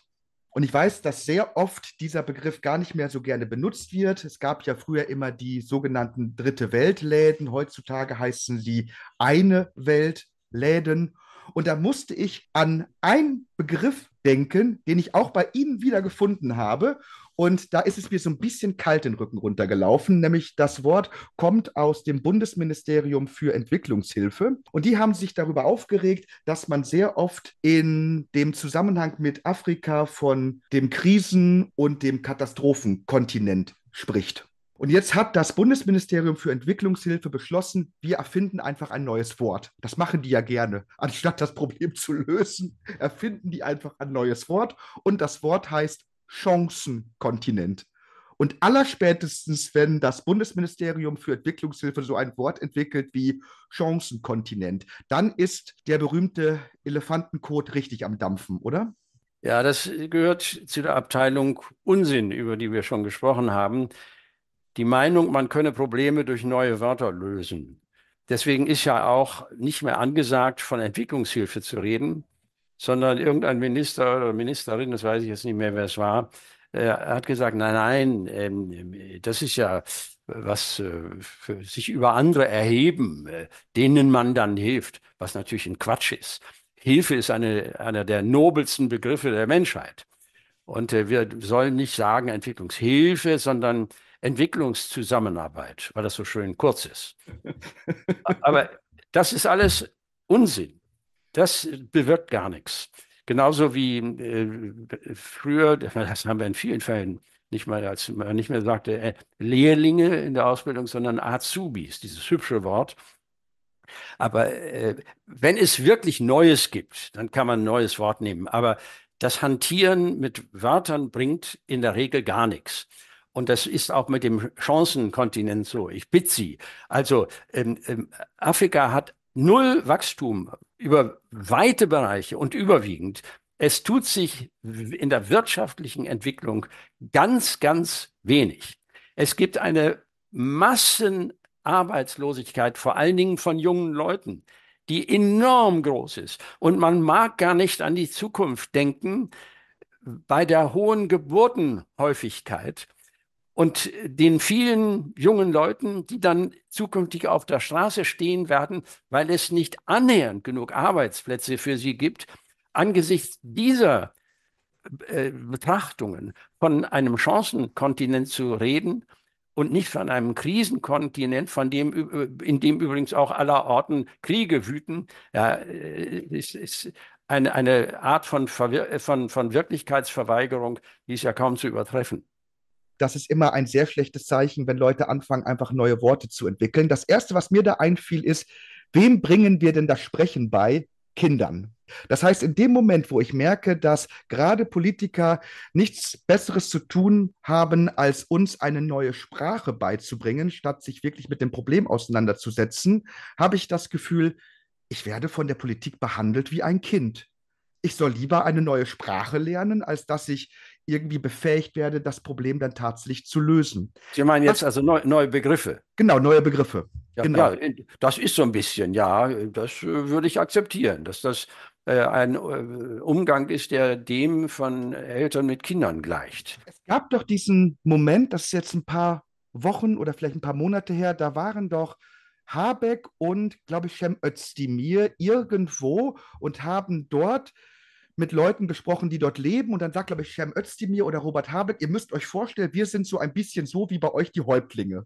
Und ich weiß, dass sehr oft dieser Begriff gar nicht mehr so gerne benutzt wird. Es gab ja früher immer die sogenannten dritte Weltläden. Heutzutage heißen sie eine Weltläden. Und da musste ich an einen Begriff denken, den ich auch bei Ihnen wiedergefunden habe. Und da ist es mir so ein bisschen kalt den Rücken runtergelaufen, nämlich das Wort kommt aus dem Bundesministerium für Entwicklungshilfe. Und die haben sich darüber aufgeregt, dass man sehr oft in dem Zusammenhang mit Afrika von dem Krisen- und dem Katastrophenkontinent spricht. Und jetzt hat das Bundesministerium für Entwicklungshilfe beschlossen, wir erfinden einfach ein neues Wort. Das machen die ja gerne. Anstatt das Problem zu lösen, erfinden die einfach ein neues Wort. Und das Wort heißt Chancenkontinent. Und allerspätestens, wenn das Bundesministerium für Entwicklungshilfe so ein Wort entwickelt wie Chancenkontinent, dann ist der berühmte Elefantenkot richtig am Dampfen, oder? Ja, das gehört zu der Abteilung Unsinn, über die wir schon gesprochen haben die Meinung, man könne Probleme durch neue Wörter lösen. Deswegen ist ja auch nicht mehr angesagt, von Entwicklungshilfe zu reden, sondern irgendein Minister oder Ministerin, das weiß ich jetzt nicht mehr, wer es war, äh, hat gesagt, nein, nein, ähm, das ist ja was äh, für sich über andere erheben, äh, denen man dann hilft, was natürlich ein Quatsch ist. Hilfe ist eine, einer der nobelsten Begriffe der Menschheit. Und äh, wir sollen nicht sagen Entwicklungshilfe, sondern Entwicklungszusammenarbeit, weil das so schön kurz ist. Aber das ist alles Unsinn. Das bewirkt gar nichts. Genauso wie äh, früher, das haben wir in vielen Fällen nicht mal, als man nicht mehr sagte äh, Lehrlinge in der Ausbildung, sondern Azubis, dieses hübsche Wort. Aber äh, wenn es wirklich Neues gibt, dann kann man ein neues Wort nehmen. Aber das Hantieren mit Wörtern bringt in der Regel gar nichts. Und das ist auch mit dem Chancenkontinent so. Ich bitte Sie. Also ähm, ähm, Afrika hat null Wachstum über weite Bereiche und überwiegend. Es tut sich in der wirtschaftlichen Entwicklung ganz, ganz wenig. Es gibt eine Massenarbeitslosigkeit, vor allen Dingen von jungen Leuten, die enorm groß ist. Und man mag gar nicht an die Zukunft denken bei der hohen Geburtenhäufigkeit und den vielen jungen Leuten, die dann zukünftig auf der Straße stehen werden, weil es nicht annähernd genug Arbeitsplätze für sie gibt, angesichts dieser äh, Betrachtungen von einem Chancenkontinent zu reden und nicht von einem Krisenkontinent, von dem, äh, in dem übrigens auch aller Orten Kriege wüten, ja, äh, ist, ist eine, eine Art von, Verwir äh, von, von Wirklichkeitsverweigerung, die ist ja kaum zu übertreffen das ist immer ein sehr schlechtes Zeichen, wenn Leute anfangen, einfach neue Worte zu entwickeln. Das Erste, was mir da einfiel, ist, wem bringen wir denn das Sprechen bei? Kindern. Das heißt, in dem Moment, wo ich merke, dass gerade Politiker nichts Besseres zu tun haben, als uns eine neue Sprache beizubringen, statt sich wirklich mit dem Problem auseinanderzusetzen, habe ich das Gefühl, ich werde von der Politik behandelt wie ein Kind. Ich soll lieber eine neue Sprache lernen, als dass ich irgendwie befähigt werde, das Problem dann tatsächlich zu lösen. Sie meinen jetzt das, also neu, neue Begriffe? Genau, neue Begriffe. Ja, genau. Ja, das ist so ein bisschen, ja, das äh, würde ich akzeptieren, dass das äh, ein äh, Umgang ist, der dem von Eltern mit Kindern gleicht. Es gab doch diesen Moment, das ist jetzt ein paar Wochen oder vielleicht ein paar Monate her, da waren doch Habeck und, glaube ich, Cem Özdemir irgendwo und haben dort mit Leuten gesprochen, die dort leben. Und dann sagt, glaube ich, Cem Özdemir oder Robert Habeck, ihr müsst euch vorstellen, wir sind so ein bisschen so wie bei euch die Häuptlinge.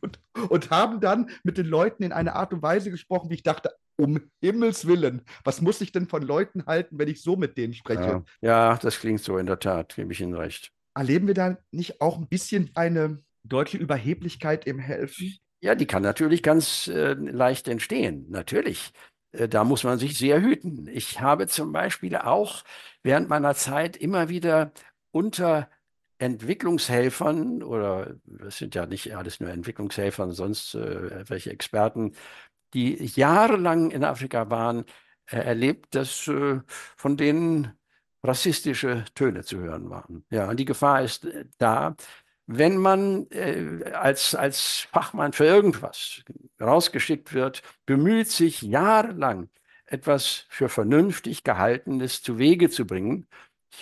Und, und, und, haben dann mit den Leuten in einer Art und Weise gesprochen, wie ich dachte, um Himmels Willen, was muss ich denn von Leuten halten, wenn ich so mit denen spreche? Ja, ja das klingt so in der Tat, gebe ich Ihnen recht. Erleben wir da nicht auch ein bisschen eine deutsche Überheblichkeit im Helfen? Ja, die kann natürlich ganz äh, leicht entstehen, natürlich. Äh, da muss man sich sehr hüten. Ich habe zum Beispiel auch während meiner Zeit immer wieder unter Entwicklungshelfern oder das sind ja nicht alles nur Entwicklungshelfern, sonst äh, welche Experten, die jahrelang in Afrika waren, äh, erlebt, dass äh, von denen rassistische Töne zu hören waren. Ja, und die Gefahr ist äh, da, wenn man äh, als, als Fachmann für irgendwas, rausgeschickt wird, bemüht sich jahrelang, etwas für vernünftig Gehaltenes zu Wege zu bringen.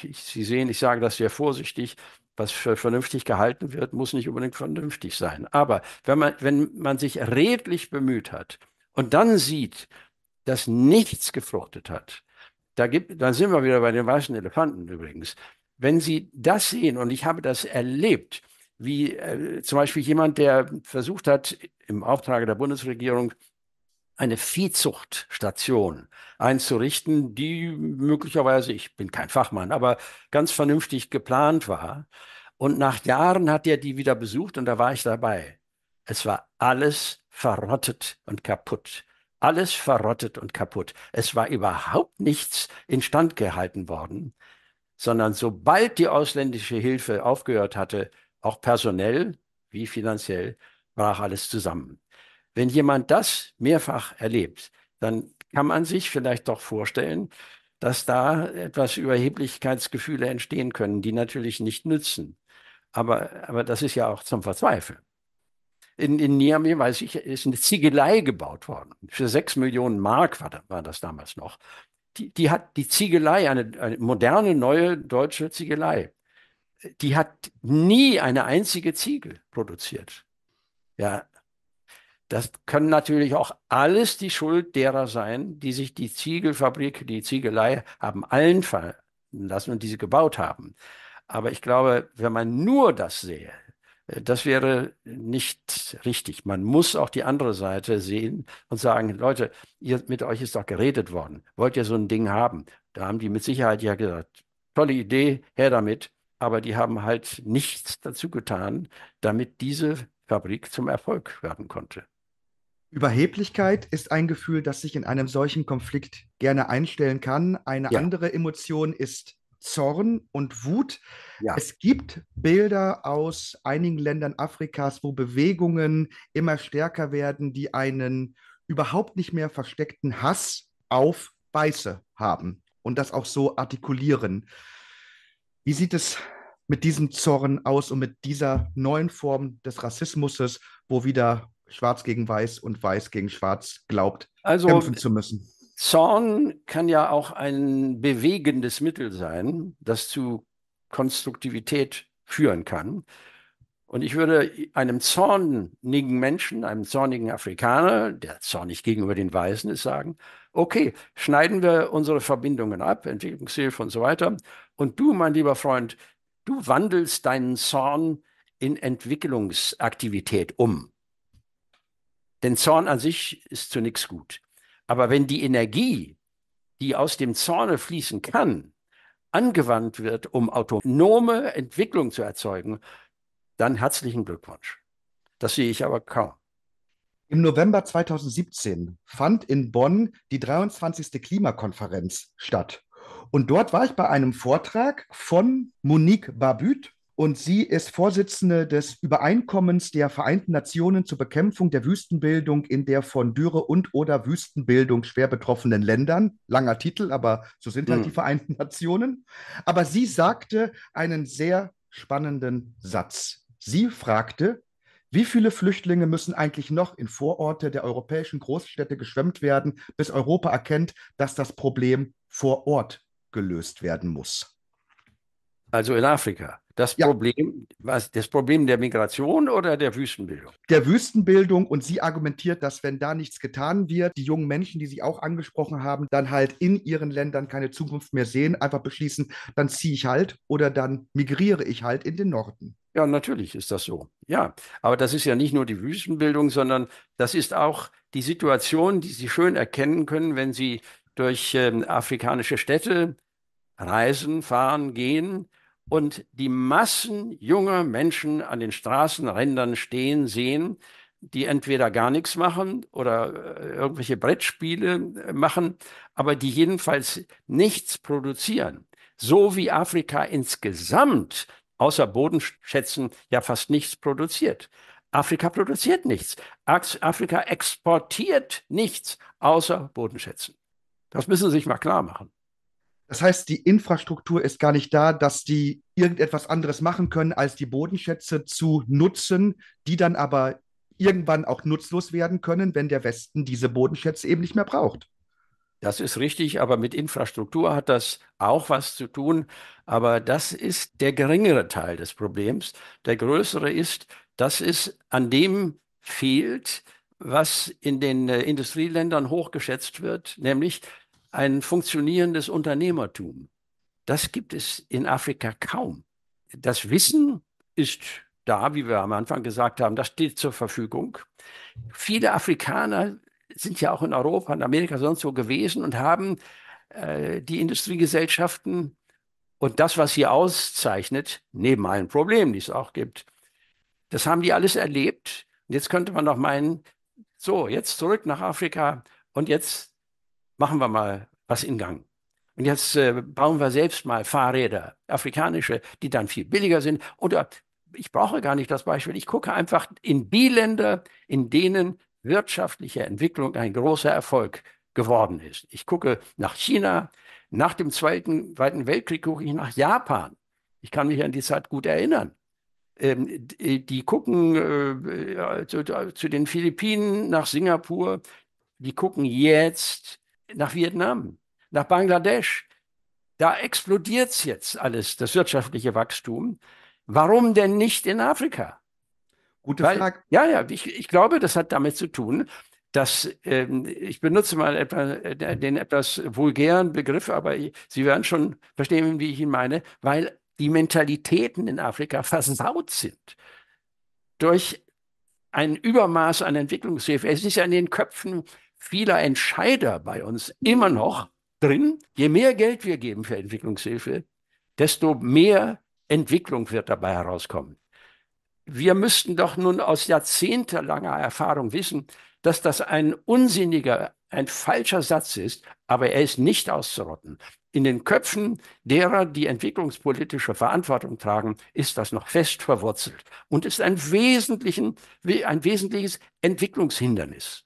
Ich, Sie sehen, ich sage das sehr vorsichtig. Was für vernünftig gehalten wird, muss nicht unbedingt vernünftig sein. Aber wenn man, wenn man sich redlich bemüht hat und dann sieht, dass nichts gefruchtet hat, da gibt, dann sind wir wieder bei den weißen Elefanten übrigens. Wenn Sie das sehen, und ich habe das erlebt, wie äh, zum Beispiel jemand, der versucht hat, im Auftrag der Bundesregierung eine Viehzuchtstation einzurichten, die möglicherweise, ich bin kein Fachmann, aber ganz vernünftig geplant war. Und nach Jahren hat er die wieder besucht und da war ich dabei. Es war alles verrottet und kaputt. Alles verrottet und kaputt. Es war überhaupt nichts instand gehalten worden, sondern sobald die ausländische Hilfe aufgehört hatte, auch personell wie finanziell, brach alles zusammen. Wenn jemand das mehrfach erlebt, dann kann man sich vielleicht doch vorstellen, dass da etwas Überheblichkeitsgefühle entstehen können, die natürlich nicht nützen. Aber, aber das ist ja auch zum Verzweifeln. In, in Niamey, weiß ich, ist eine Ziegelei gebaut worden. Für sechs Millionen Mark war, war das damals noch. Die, die hat die Ziegelei, eine, eine moderne, neue deutsche Ziegelei, die hat nie eine einzige Ziegel produziert. Ja, das können natürlich auch alles die Schuld derer sein, die sich die Ziegelfabrik, die Ziegelei haben allen fallen lassen und diese gebaut haben. Aber ich glaube, wenn man nur das sehe, das wäre nicht richtig. Man muss auch die andere Seite sehen und sagen, Leute, ihr, mit euch ist doch geredet worden. Wollt ihr so ein Ding haben? Da haben die mit Sicherheit ja gesagt, tolle Idee, her damit aber die haben halt nichts dazu getan, damit diese Fabrik zum Erfolg werden konnte. Überheblichkeit ist ein Gefühl, das sich in einem solchen Konflikt gerne einstellen kann. Eine ja. andere Emotion ist Zorn und Wut. Ja. Es gibt Bilder aus einigen Ländern Afrikas, wo Bewegungen immer stärker werden, die einen überhaupt nicht mehr versteckten Hass auf Weiße haben und das auch so artikulieren. Wie sieht es mit diesem Zorn aus und mit dieser neuen Form des Rassismus, wo wieder Schwarz gegen Weiß und Weiß gegen Schwarz glaubt, also, kämpfen zu müssen? Zorn kann ja auch ein bewegendes Mittel sein, das zu Konstruktivität führen kann. Und ich würde einem zornigen Menschen, einem zornigen Afrikaner, der zornig gegenüber den Weißen ist, sagen, okay, schneiden wir unsere Verbindungen ab, Entwicklungshilfe und so weiter, und du, mein lieber Freund, du wandelst deinen Zorn in Entwicklungsaktivität um. Denn Zorn an sich ist zu nichts gut. Aber wenn die Energie, die aus dem Zorne fließen kann, angewandt wird, um autonome Entwicklung zu erzeugen, dann herzlichen Glückwunsch. Das sehe ich aber kaum. Im November 2017 fand in Bonn die 23. Klimakonferenz statt. Und dort war ich bei einem Vortrag von Monique Babüt. Und sie ist Vorsitzende des Übereinkommens der Vereinten Nationen zur Bekämpfung der Wüstenbildung in der von Dürre und/oder Wüstenbildung schwer betroffenen Ländern. Langer Titel, aber so sind halt mhm. die Vereinten Nationen. Aber sie sagte einen sehr spannenden Satz. Sie fragte, wie viele Flüchtlinge müssen eigentlich noch in Vororte der europäischen Großstädte geschwemmt werden, bis Europa erkennt, dass das Problem vor Ort gelöst werden muss. Also in Afrika. Das ja. Problem, was, das Problem der Migration oder der Wüstenbildung? Der Wüstenbildung und sie argumentiert, dass wenn da nichts getan wird, die jungen Menschen, die sie auch angesprochen haben, dann halt in ihren Ländern keine Zukunft mehr sehen, einfach beschließen, dann ziehe ich halt oder dann migriere ich halt in den Norden. Ja, natürlich ist das so. Ja, aber das ist ja nicht nur die Wüstenbildung, sondern das ist auch die Situation, die Sie schön erkennen können, wenn Sie durch ähm, afrikanische Städte reisen, fahren, gehen und die Massen junger Menschen an den Straßenrändern stehen sehen, die entweder gar nichts machen oder äh, irgendwelche Brettspiele äh, machen, aber die jedenfalls nichts produzieren. So wie Afrika insgesamt außer Bodenschätzen ja fast nichts produziert. Afrika produziert nichts. Afrika exportiert nichts außer Bodenschätzen. Das müssen Sie sich mal klar machen. Das heißt, die Infrastruktur ist gar nicht da, dass die irgendetwas anderes machen können, als die Bodenschätze zu nutzen, die dann aber irgendwann auch nutzlos werden können, wenn der Westen diese Bodenschätze eben nicht mehr braucht. Das ist richtig, aber mit Infrastruktur hat das auch was zu tun. Aber das ist der geringere Teil des Problems. Der größere ist, dass es an dem fehlt, was in den äh, Industrieländern hochgeschätzt wird, nämlich ein funktionierendes Unternehmertum. Das gibt es in Afrika kaum. Das Wissen ist da, wie wir am Anfang gesagt haben, das steht zur Verfügung. Viele Afrikaner sind ja auch in Europa, in Amerika, sonst wo gewesen und haben äh, die Industriegesellschaften und das, was sie auszeichnet, neben allen Problemen, die es auch gibt, das haben die alles erlebt. Und jetzt könnte man noch meinen, so, jetzt zurück nach Afrika und jetzt machen wir mal was in Gang. Und jetzt äh, bauen wir selbst mal Fahrräder, afrikanische, die dann viel billiger sind. Oder ich brauche gar nicht das Beispiel. Ich gucke einfach in die Länder, in denen wirtschaftliche Entwicklung ein großer Erfolg geworden ist. Ich gucke nach China. Nach dem Zweiten, Zweiten Weltkrieg gucke ich nach Japan. Ich kann mich an die Zeit gut erinnern ähm, äh, die gucken äh, äh zu, zu den Philippinen, nach Singapur, die gucken jetzt nach Vietnam, nach Bangladesch. Da explodiert es jetzt alles, das wirtschaftliche Wachstum. Warum denn nicht in Afrika? Gute Weil, Frage. Ja, ja, ich, ich glaube, das hat damit zu tun, dass ähm, ich benutze mal etwa, äh, den etwas vulgären Begriff, aber ich, Sie werden schon verstehen, wie ich ihn meine, weil die Mentalitäten in Afrika versaut sind durch ein Übermaß an Entwicklungshilfe. Es ist ja in den Köpfen vieler Entscheider bei uns immer noch drin, je mehr Geld wir geben für Entwicklungshilfe, desto mehr Entwicklung wird dabei herauskommen. Wir müssten doch nun aus jahrzehntelanger Erfahrung wissen, dass das ein unsinniger, ein falscher Satz ist, aber er ist nicht auszurotten in den Köpfen derer, die entwicklungspolitische Verantwortung tragen, ist das noch fest verwurzelt und ist ein, wesentlichen, ein wesentliches Entwicklungshindernis.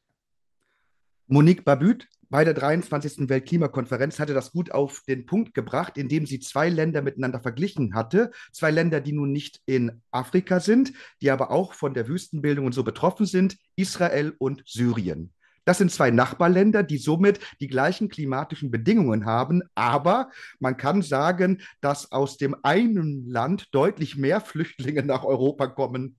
Monique Babüt bei der 23. Weltklimakonferenz hatte das gut auf den Punkt gebracht, indem sie zwei Länder miteinander verglichen hatte. Zwei Länder, die nun nicht in Afrika sind, die aber auch von der Wüstenbildung und so betroffen sind, Israel und Syrien. Das sind zwei Nachbarländer, die somit die gleichen klimatischen Bedingungen haben. Aber man kann sagen, dass aus dem einen Land deutlich mehr Flüchtlinge nach Europa kommen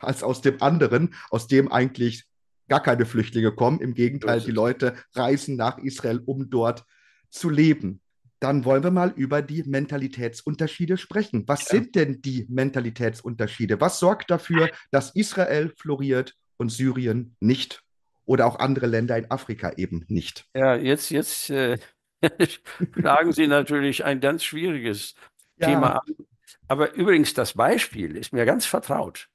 als aus dem anderen, aus dem eigentlich gar keine Flüchtlinge kommen. Im Gegenteil, die Leute reisen nach Israel, um dort zu leben. Dann wollen wir mal über die Mentalitätsunterschiede sprechen. Was ja. sind denn die Mentalitätsunterschiede? Was sorgt dafür, dass Israel floriert und Syrien nicht? oder auch andere Länder in Afrika eben nicht. Ja, jetzt, jetzt äh, schlagen Sie natürlich ein ganz schwieriges ja. Thema an. Aber übrigens, das Beispiel ist mir ganz vertraut.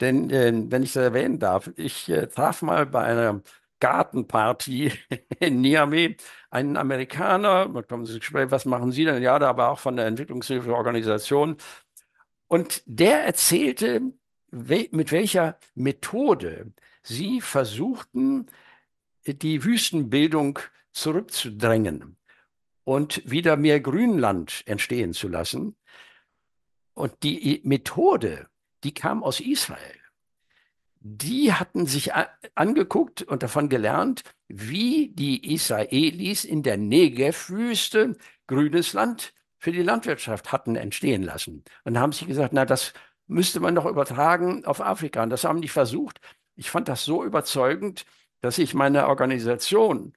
Denn äh, wenn ich es erwähnen darf, ich äh, traf mal bei einer Gartenparty in Niamey einen Amerikaner. Da kommen Sie ins Gespräch, was machen Sie denn? Ja, da war auch von der Entwicklungshilfeorganisation. Und der erzählte, we mit welcher Methode Sie versuchten, die Wüstenbildung zurückzudrängen und wieder mehr Grünland entstehen zu lassen. Und die Methode, die kam aus Israel. Die hatten sich angeguckt und davon gelernt, wie die Israelis in der Negev-Wüste grünes Land für die Landwirtschaft hatten entstehen lassen. Und haben sich gesagt, na, das müsste man noch übertragen auf Afrika. Und das haben die versucht ich fand das so überzeugend, dass ich meine Organisation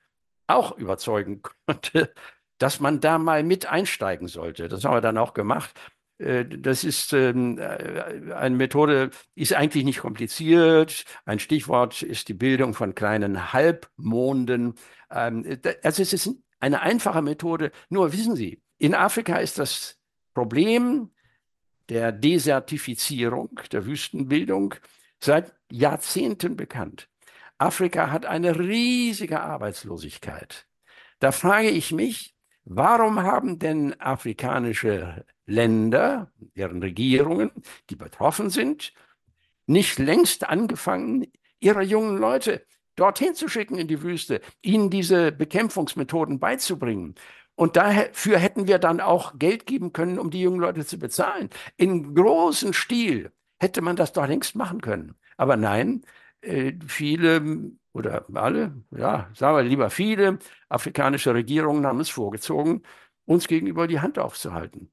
auch überzeugen konnte, dass man da mal mit einsteigen sollte. Das haben wir dann auch gemacht. Äh, das ist ähm, äh, eine Methode, ist eigentlich nicht kompliziert. Ein Stichwort ist die Bildung von kleinen Halbmonden. Ähm, also es ist eine einfache Methode. Nur wissen Sie, in Afrika ist das Problem der Desertifizierung, der Wüstenbildung seit Jahrzehnten bekannt. Afrika hat eine riesige Arbeitslosigkeit. Da frage ich mich, warum haben denn afrikanische Länder, deren Regierungen, die betroffen sind, nicht längst angefangen, ihre jungen Leute dorthin zu schicken in die Wüste, ihnen diese Bekämpfungsmethoden beizubringen. Und dafür hätten wir dann auch Geld geben können, um die jungen Leute zu bezahlen. In großem Stil hätte man das doch längst machen können. Aber nein, äh, viele oder alle, ja, sagen wir lieber viele afrikanische Regierungen haben es vorgezogen, uns gegenüber die Hand aufzuhalten.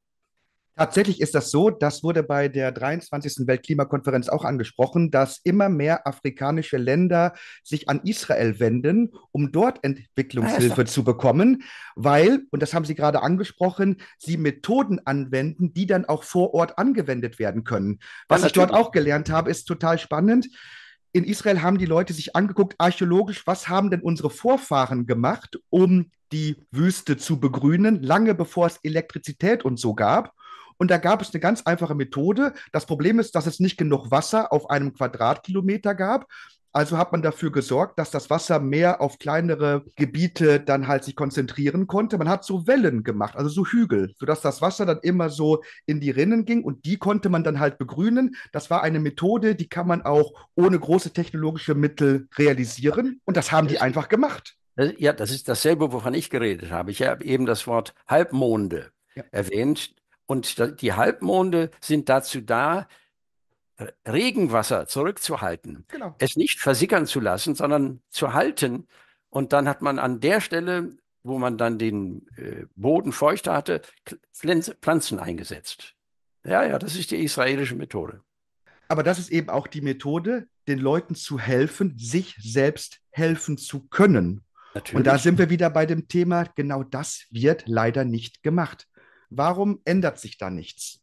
Tatsächlich ist das so, das wurde bei der 23. Weltklimakonferenz auch angesprochen, dass immer mehr afrikanische Länder sich an Israel wenden, um dort Entwicklungshilfe ah, zu bekommen, weil, und das haben Sie gerade angesprochen, sie Methoden anwenden, die dann auch vor Ort angewendet werden können. Was ja, ich dort auch gelernt habe, ist total spannend. In Israel haben die Leute sich angeguckt, archäologisch, was haben denn unsere Vorfahren gemacht, um die Wüste zu begrünen, lange bevor es Elektrizität und so gab. Und da gab es eine ganz einfache Methode. Das Problem ist, dass es nicht genug Wasser auf einem Quadratkilometer gab. Also hat man dafür gesorgt, dass das Wasser mehr auf kleinere Gebiete dann halt sich konzentrieren konnte. Man hat so Wellen gemacht, also so Hügel, sodass das Wasser dann immer so in die Rinnen ging und die konnte man dann halt begrünen. Das war eine Methode, die kann man auch ohne große technologische Mittel realisieren und das haben die einfach gemacht. Ja, das ist dasselbe, wovon ich geredet habe. Ich habe eben das Wort Halbmonde ja. erwähnt. Und die Halbmonde sind dazu da, Regenwasser zurückzuhalten, genau. es nicht versickern zu lassen, sondern zu halten. Und dann hat man an der Stelle, wo man dann den äh, Boden feucht hatte, Pflanzen eingesetzt. Ja, ja, das ist die israelische Methode. Aber das ist eben auch die Methode, den Leuten zu helfen, sich selbst helfen zu können. Natürlich. Und da sind wir wieder bei dem Thema, genau das wird leider nicht gemacht. Warum ändert sich da nichts?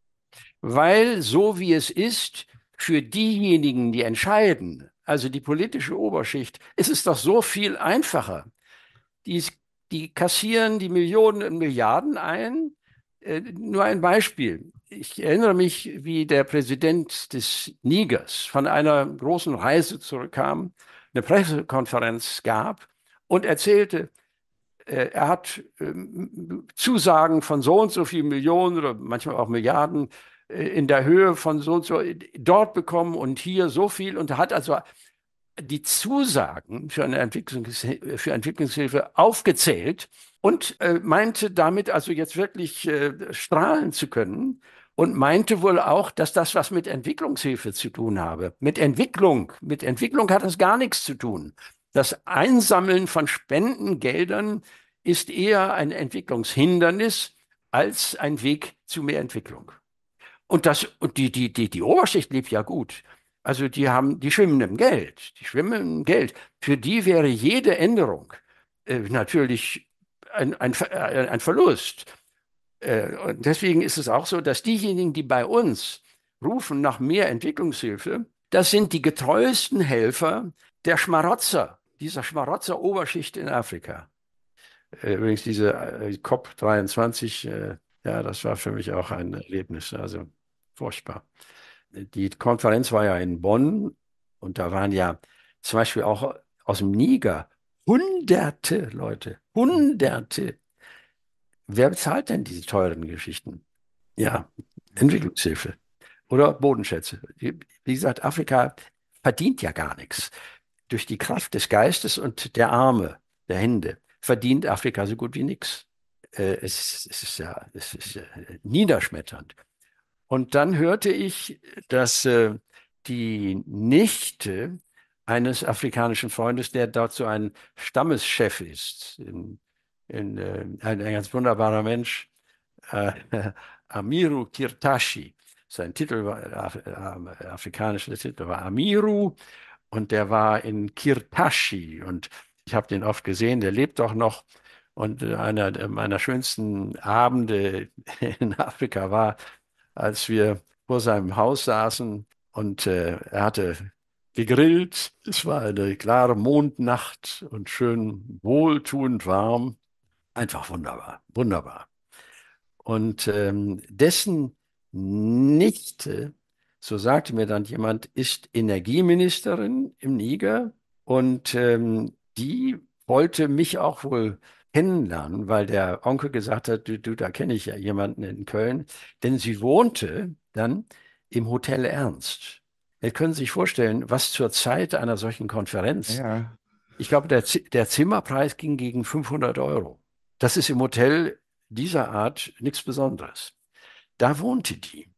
Weil so wie es ist, für diejenigen, die entscheiden, also die politische Oberschicht, ist es doch so viel einfacher. Die, die kassieren die Millionen und Milliarden ein. Äh, nur ein Beispiel. Ich erinnere mich, wie der Präsident des Nigers von einer großen Reise zurückkam, eine Pressekonferenz gab und erzählte, äh, er hat ähm, Zusagen von so und so viel Millionen oder manchmal auch Milliarden äh, in der Höhe von so und so äh, dort bekommen und hier so viel und hat also die Zusagen für, eine Entwicklungshilfe, für Entwicklungshilfe aufgezählt und äh, meinte damit also jetzt wirklich äh, strahlen zu können und meinte wohl auch, dass das was mit Entwicklungshilfe zu tun habe. Mit Entwicklung, mit Entwicklung hat das gar nichts zu tun. Das Einsammeln von Spendengeldern ist eher ein Entwicklungshindernis als ein Weg zu mehr Entwicklung. Und das, und die, die, die, die Oberschicht lebt ja gut. Also die haben, die schwimmen im Geld, die schwimmen im Geld. Für die wäre jede Änderung äh, natürlich ein, ein, äh, ein Verlust. Äh, und deswegen ist es auch so, dass diejenigen, die bei uns rufen nach mehr Entwicklungshilfe, das sind die getreuesten Helfer der Schmarotzer dieser Schmarotzer Oberschicht in Afrika. Äh, übrigens diese äh, COP23, äh, ja, das war für mich auch ein Erlebnis, also furchtbar. Die Konferenz war ja in Bonn und da waren ja zum Beispiel auch aus dem Niger hunderte Leute, hunderte. Wer bezahlt denn diese teuren Geschichten? Ja, Entwicklungshilfe oder Bodenschätze. Wie gesagt, Afrika verdient ja gar nichts durch die Kraft des Geistes und der Arme, der Hände, verdient Afrika so gut wie nichts. Äh, es, es, ist ja, es ist ja äh, niederschmetternd. Und dann hörte ich, dass äh, die Nichte eines afrikanischen Freundes, der dazu ein Stammeschef ist, in, in, äh, ein, ein, ganz wunderbarer Mensch, äh, Amiru Kirtashi. Sein Titel war, äh, af, afrikanischer Titel war Amiru und der war in Kirtashi und ich habe den oft gesehen, der lebt doch noch. Und äh, einer äh, meiner schönsten Abende in Afrika war, als wir vor seinem Haus saßen und äh, er hatte gegrillt. Es war eine klare Mondnacht und schön wohltuend warm. Einfach wunderbar, wunderbar. Und ähm, dessen Nichte so sagte mir dann jemand, ist Energieministerin im Niger und ähm, die wollte mich auch wohl kennenlernen, weil der Onkel gesagt hat, du, du da kenne ich ja jemanden in Köln, denn sie wohnte dann im Hotel Ernst. Jetzt können Sie sich vorstellen, was zur Zeit einer solchen Konferenz. Ja. Ich glaube, der, der Zimmerpreis ging gegen 500 Euro. Das ist im Hotel dieser Art nichts Besonderes. Da wohnte die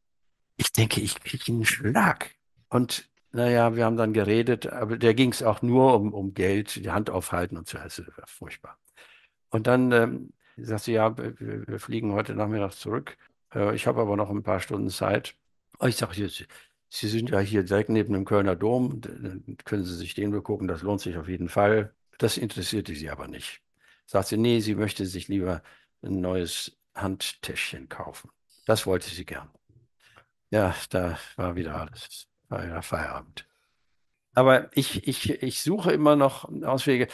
ich denke, ich kriege einen Schlag. Und naja, wir haben dann geredet, aber der ging es auch nur um, um Geld, die Hand aufhalten und so. Das war furchtbar. Und dann ähm, sagte sie, ja, wir, wir fliegen heute Nachmittag zurück. Äh, ich habe aber noch ein paar Stunden Zeit. Und ich sage, Sie, sie sind ja hier direkt neben dem Kölner Dom, dann können Sie sich den begucken, das lohnt sich auf jeden Fall. Das interessierte sie aber nicht. Sagt sie, nee, sie möchte sich lieber ein neues Handtäschchen kaufen. Das wollte sie gern ja, da war wieder alles, war wieder Feierabend. Aber ich, ich, ich suche immer noch Auswege.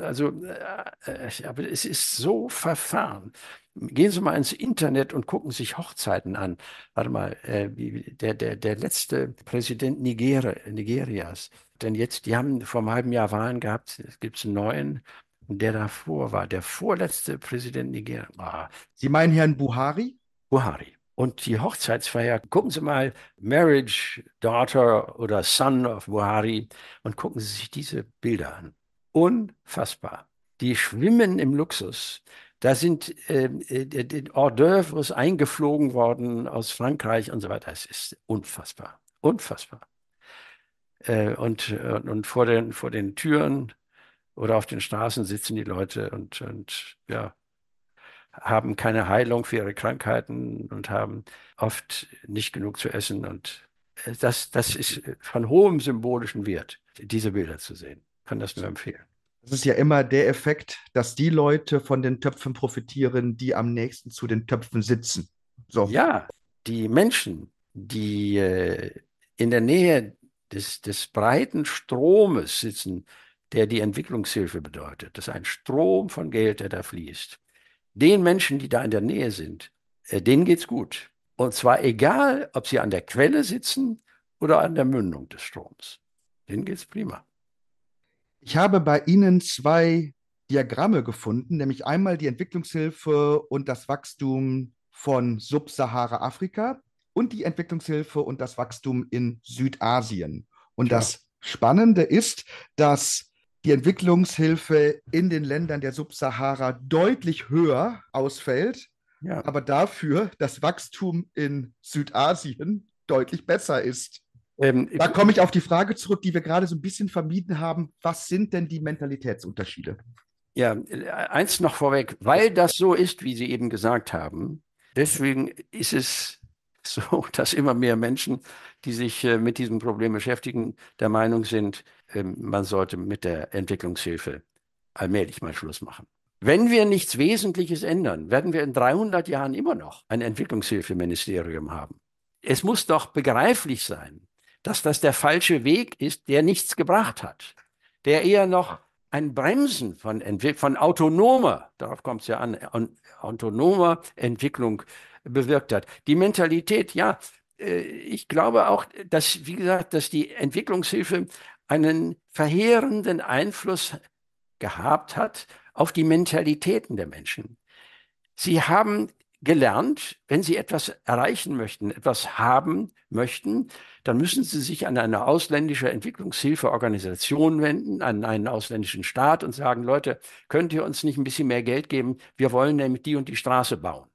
Also, äh, aber es ist so verfahren. Gehen Sie mal ins Internet und gucken sich Hochzeiten an. Warte mal, äh, der, der, der letzte Präsident Nigeria, Nigerias, denn jetzt, die haben vor einem halben Jahr Wahlen gehabt, es gibt einen neuen, und der davor war, der vorletzte Präsident Nigeria. Ah. war. Sie meinen Herrn Buhari? Buhari. Und die Hochzeitsfeier, gucken Sie mal Marriage Daughter oder Son of Buhari und gucken Sie sich diese Bilder an. Unfassbar. Die schwimmen im Luxus. Da sind ähm, äh, äh, Hors d'oeuvres eingeflogen worden aus Frankreich und so weiter. Es ist unfassbar. Unfassbar. Äh, und, und vor den, vor den Türen oder auf den Straßen sitzen die Leute und, und ja, haben keine Heilung für ihre Krankheiten und haben oft nicht genug zu essen. Und äh, das, das ist von hohem symbolischen Wert, diese Bilder zu sehen. Ich kann das nur empfehlen. Es ist ja immer der Effekt, dass die Leute von den Töpfen profitieren, die am nächsten zu den Töpfen sitzen. So. Ja, die Menschen, die äh, in der Nähe des, des breiten Stromes sitzen, der die Entwicklungshilfe bedeutet. Das ist ein Strom von Geld, der da fließt den Menschen, die da in der Nähe sind, äh, denen geht's gut. Und zwar egal, ob sie an der Quelle sitzen oder an der Mündung des Stroms. Denen geht's prima. Ich habe bei Ihnen zwei Diagramme gefunden, nämlich einmal die Entwicklungshilfe und das Wachstum von Subsahara-Afrika und die Entwicklungshilfe und das Wachstum in Südasien. Und ja. das Spannende ist, dass die Entwicklungshilfe in den Ländern der Subsahara deutlich höher ausfällt, ja. aber dafür das Wachstum in Südasien deutlich besser ist. Ähm, da komme ich auf die Frage zurück, die wir gerade so ein bisschen vermieden haben. Was sind denn die Mentalitätsunterschiede? Ja, eins noch vorweg, weil das so ist, wie Sie eben gesagt haben, deswegen ist es so dass immer mehr Menschen, die sich äh, mit diesem Problem beschäftigen, der Meinung sind, ähm, man sollte mit der Entwicklungshilfe allmählich mal Schluss machen. Wenn wir nichts Wesentliches ändern, werden wir in 300 Jahren immer noch ein Entwicklungshilfeministerium haben. Es muss doch begreiflich sein, dass das der falsche Weg ist, der nichts gebracht hat, der eher noch ein Bremsen von, Entwick von autonomer, darauf kommt es ja an, autonomer Entwicklung bewirkt hat. Die Mentalität, ja, äh, ich glaube auch, dass, wie gesagt, dass die Entwicklungshilfe einen verheerenden Einfluss gehabt hat auf die Mentalitäten der Menschen. Sie haben gelernt, wenn sie etwas erreichen möchten, etwas haben möchten, dann müssen sie sich an eine ausländische Entwicklungshilfeorganisation wenden, an einen ausländischen Staat und sagen, Leute, könnt ihr uns nicht ein bisschen mehr Geld geben? Wir wollen nämlich die und die Straße bauen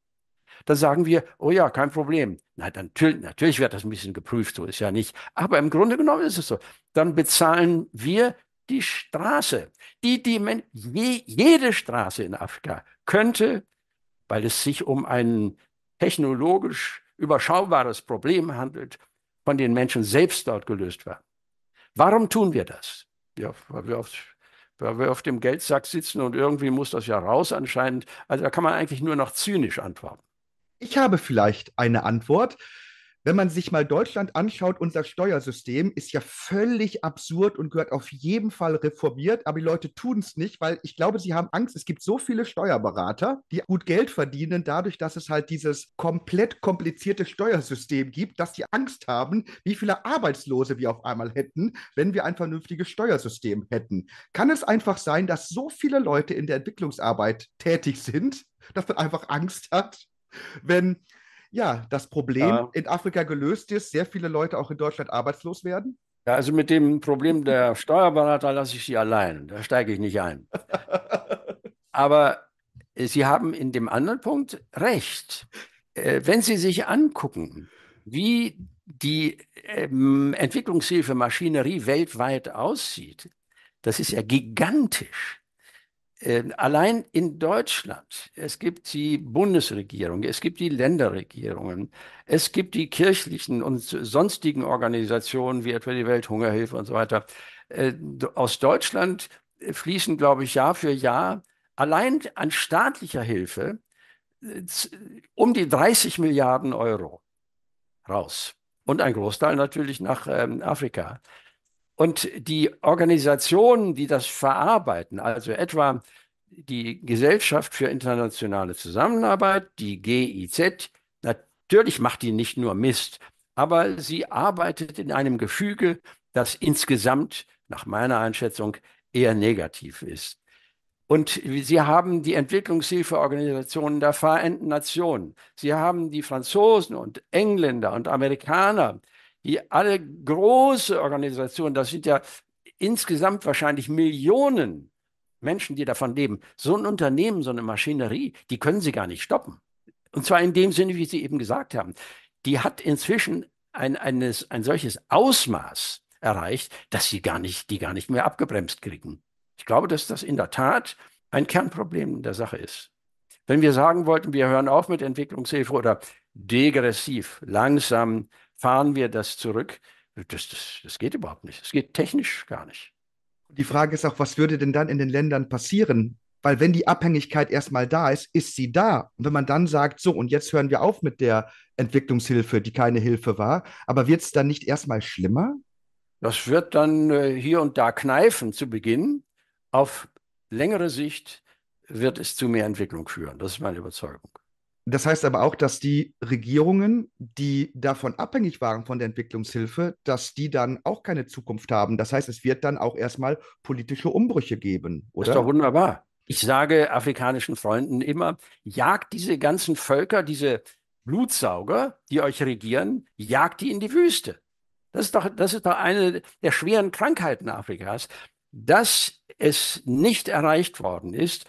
dann sagen wir, oh ja, kein Problem. Na, dann, natürlich, wird das ein bisschen geprüft, so ist ja nicht. Aber im Grunde genommen ist es so. Dann bezahlen wir die Straße. Die, die man, je, jede Straße in Afrika könnte, weil es sich um ein technologisch überschaubares Problem handelt, von den Menschen selbst dort gelöst werden. Warum tun wir das? Ja, weil wir auf, weil wir auf dem Geldsack sitzen und irgendwie muss das ja raus anscheinend. Also da kann man eigentlich nur noch zynisch antworten. Ich habe vielleicht eine Antwort. Wenn man sich mal Deutschland anschaut, unser Steuersystem ist ja völlig absurd und gehört auf jeden Fall reformiert, aber die Leute tun es nicht, weil ich glaube, sie haben Angst. Es gibt so viele Steuerberater, die gut Geld verdienen, dadurch, dass es halt dieses komplett komplizierte Steuersystem gibt, dass sie Angst haben, wie viele Arbeitslose wir auf einmal hätten, wenn wir ein vernünftiges Steuersystem hätten. Kann es einfach sein, dass so viele Leute in der Entwicklungsarbeit tätig sind, dass man einfach Angst hat, wenn ja das Problem ja. in Afrika gelöst ist, sehr viele Leute auch in Deutschland arbeitslos werden? Ja, also mit dem Problem der Steuerberater lasse ich Sie allein. Da steige ich nicht ein. Aber äh, Sie haben in dem anderen Punkt recht. Äh, wenn Sie sich angucken, wie die ähm, Entwicklungshilfemaschinerie weltweit aussieht, das ist ja gigantisch. Ähm, allein in Deutschland, es gibt die Bundesregierung, es gibt die Länderregierungen, es gibt die kirchlichen und sonstigen Organisationen wie etwa die Welthungerhilfe und so weiter. Äh, aus Deutschland äh, fließen, glaube ich, Jahr für Jahr allein an staatlicher Hilfe äh, um die 30 Milliarden Euro raus. Und ein Großteil natürlich nach ähm, Afrika. Und die Organisationen, die das verarbeiten, also etwa die Gesellschaft für internationale Zusammenarbeit, die GIZ, natürlich macht die nicht nur Mist, aber sie arbeitet in einem Gefüge, das insgesamt nach meiner Einschätzung eher negativ ist. Und sie haben die Entwicklungshilfeorganisationen der Vereinten Nationen, sie haben die Franzosen und Engländer und Amerikaner die alle große Organisationen, das sind ja insgesamt wahrscheinlich Millionen Menschen, die davon leben. So ein Unternehmen, so eine Maschinerie, die können sie gar nicht stoppen. Und zwar in dem Sinne, wie Sie eben gesagt haben. Die hat inzwischen ein, eines, ein solches Ausmaß erreicht, dass sie gar nicht, die gar nicht mehr abgebremst kriegen. Ich glaube, dass das in der Tat ein Kernproblem der Sache ist. Wenn wir sagen wollten, wir hören auf mit Entwicklungshilfe oder degressiv, langsam fahren wir das zurück? Das, das, das geht überhaupt nicht. Das geht technisch gar nicht. Die Frage ist auch, was würde denn dann in den Ländern passieren? Weil wenn die Abhängigkeit erstmal da ist, ist sie da. Und wenn man dann sagt, so, und jetzt hören wir auf mit der Entwicklungshilfe, die keine Hilfe war, aber wird es dann nicht erstmal schlimmer? Das wird dann äh, hier und da kneifen zu Beginn. Auf längere Sicht wird es zu mehr Entwicklung führen. Das ist meine Überzeugung. Das heißt aber auch, dass die Regierungen, die davon abhängig waren von der Entwicklungshilfe, dass die dann auch keine Zukunft haben. Das heißt, es wird dann auch erstmal politische Umbrüche geben, oder? Das ist doch wunderbar. Ich sage afrikanischen Freunden immer, jagt diese ganzen Völker, diese Blutsauger, die euch regieren, jagt die in die Wüste. Das ist doch, das ist doch eine der schweren Krankheiten Afrikas, dass es nicht erreicht worden ist,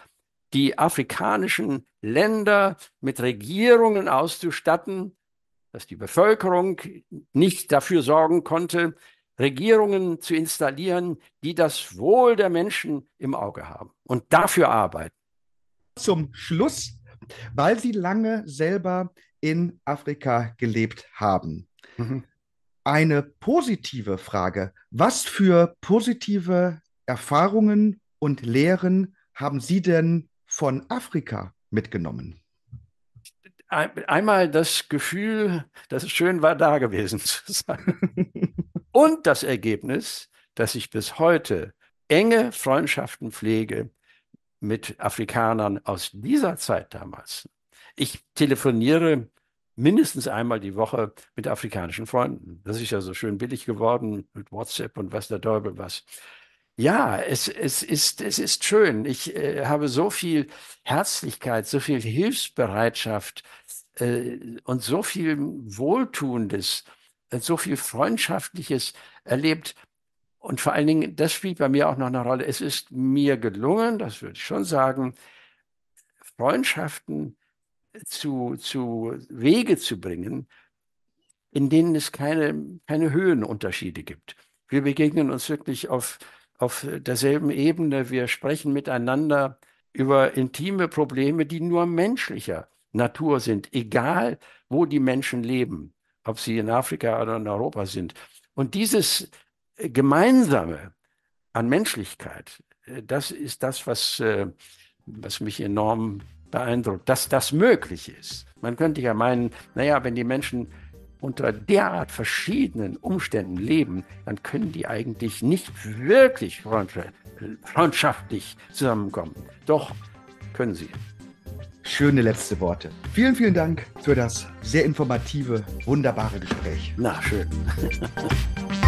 die afrikanischen Länder mit Regierungen auszustatten, dass die Bevölkerung nicht dafür sorgen konnte, Regierungen zu installieren, die das Wohl der Menschen im Auge haben und dafür arbeiten. Zum Schluss, weil Sie lange selber in Afrika gelebt haben. Mhm. Eine positive Frage. Was für positive Erfahrungen und Lehren haben Sie denn von Afrika mitgenommen? Einmal das Gefühl, dass es schön war, da gewesen zu sein. Und das Ergebnis, dass ich bis heute enge Freundschaften pflege mit Afrikanern aus dieser Zeit damals. Ich telefoniere mindestens einmal die Woche mit afrikanischen Freunden. Das ist ja so schön billig geworden mit WhatsApp und was der Teufel was. Ja, es, es, ist, es ist schön. Ich äh, habe so viel Herzlichkeit, so viel Hilfsbereitschaft äh, und so viel Wohltuendes, äh, so viel Freundschaftliches erlebt. Und vor allen Dingen, das spielt bei mir auch noch eine Rolle. Es ist mir gelungen, das würde ich schon sagen, Freundschaften zu, zu Wege zu bringen, in denen es keine, keine Höhenunterschiede gibt. Wir begegnen uns wirklich auf auf derselben Ebene. Wir sprechen miteinander über intime Probleme, die nur menschlicher Natur sind, egal wo die Menschen leben, ob sie in Afrika oder in Europa sind. Und dieses Gemeinsame an Menschlichkeit, äh, das ist das, was, äh, was mich enorm beeindruckt, dass das möglich ist. Man könnte ja meinen, naja, wenn die Menschen unter derart verschiedenen Umständen leben, dann können die eigentlich nicht wirklich freundschaftlich zusammenkommen. Doch können sie. Schöne letzte Worte. Vielen, vielen Dank für das sehr informative, wunderbare Gespräch. Na, schön.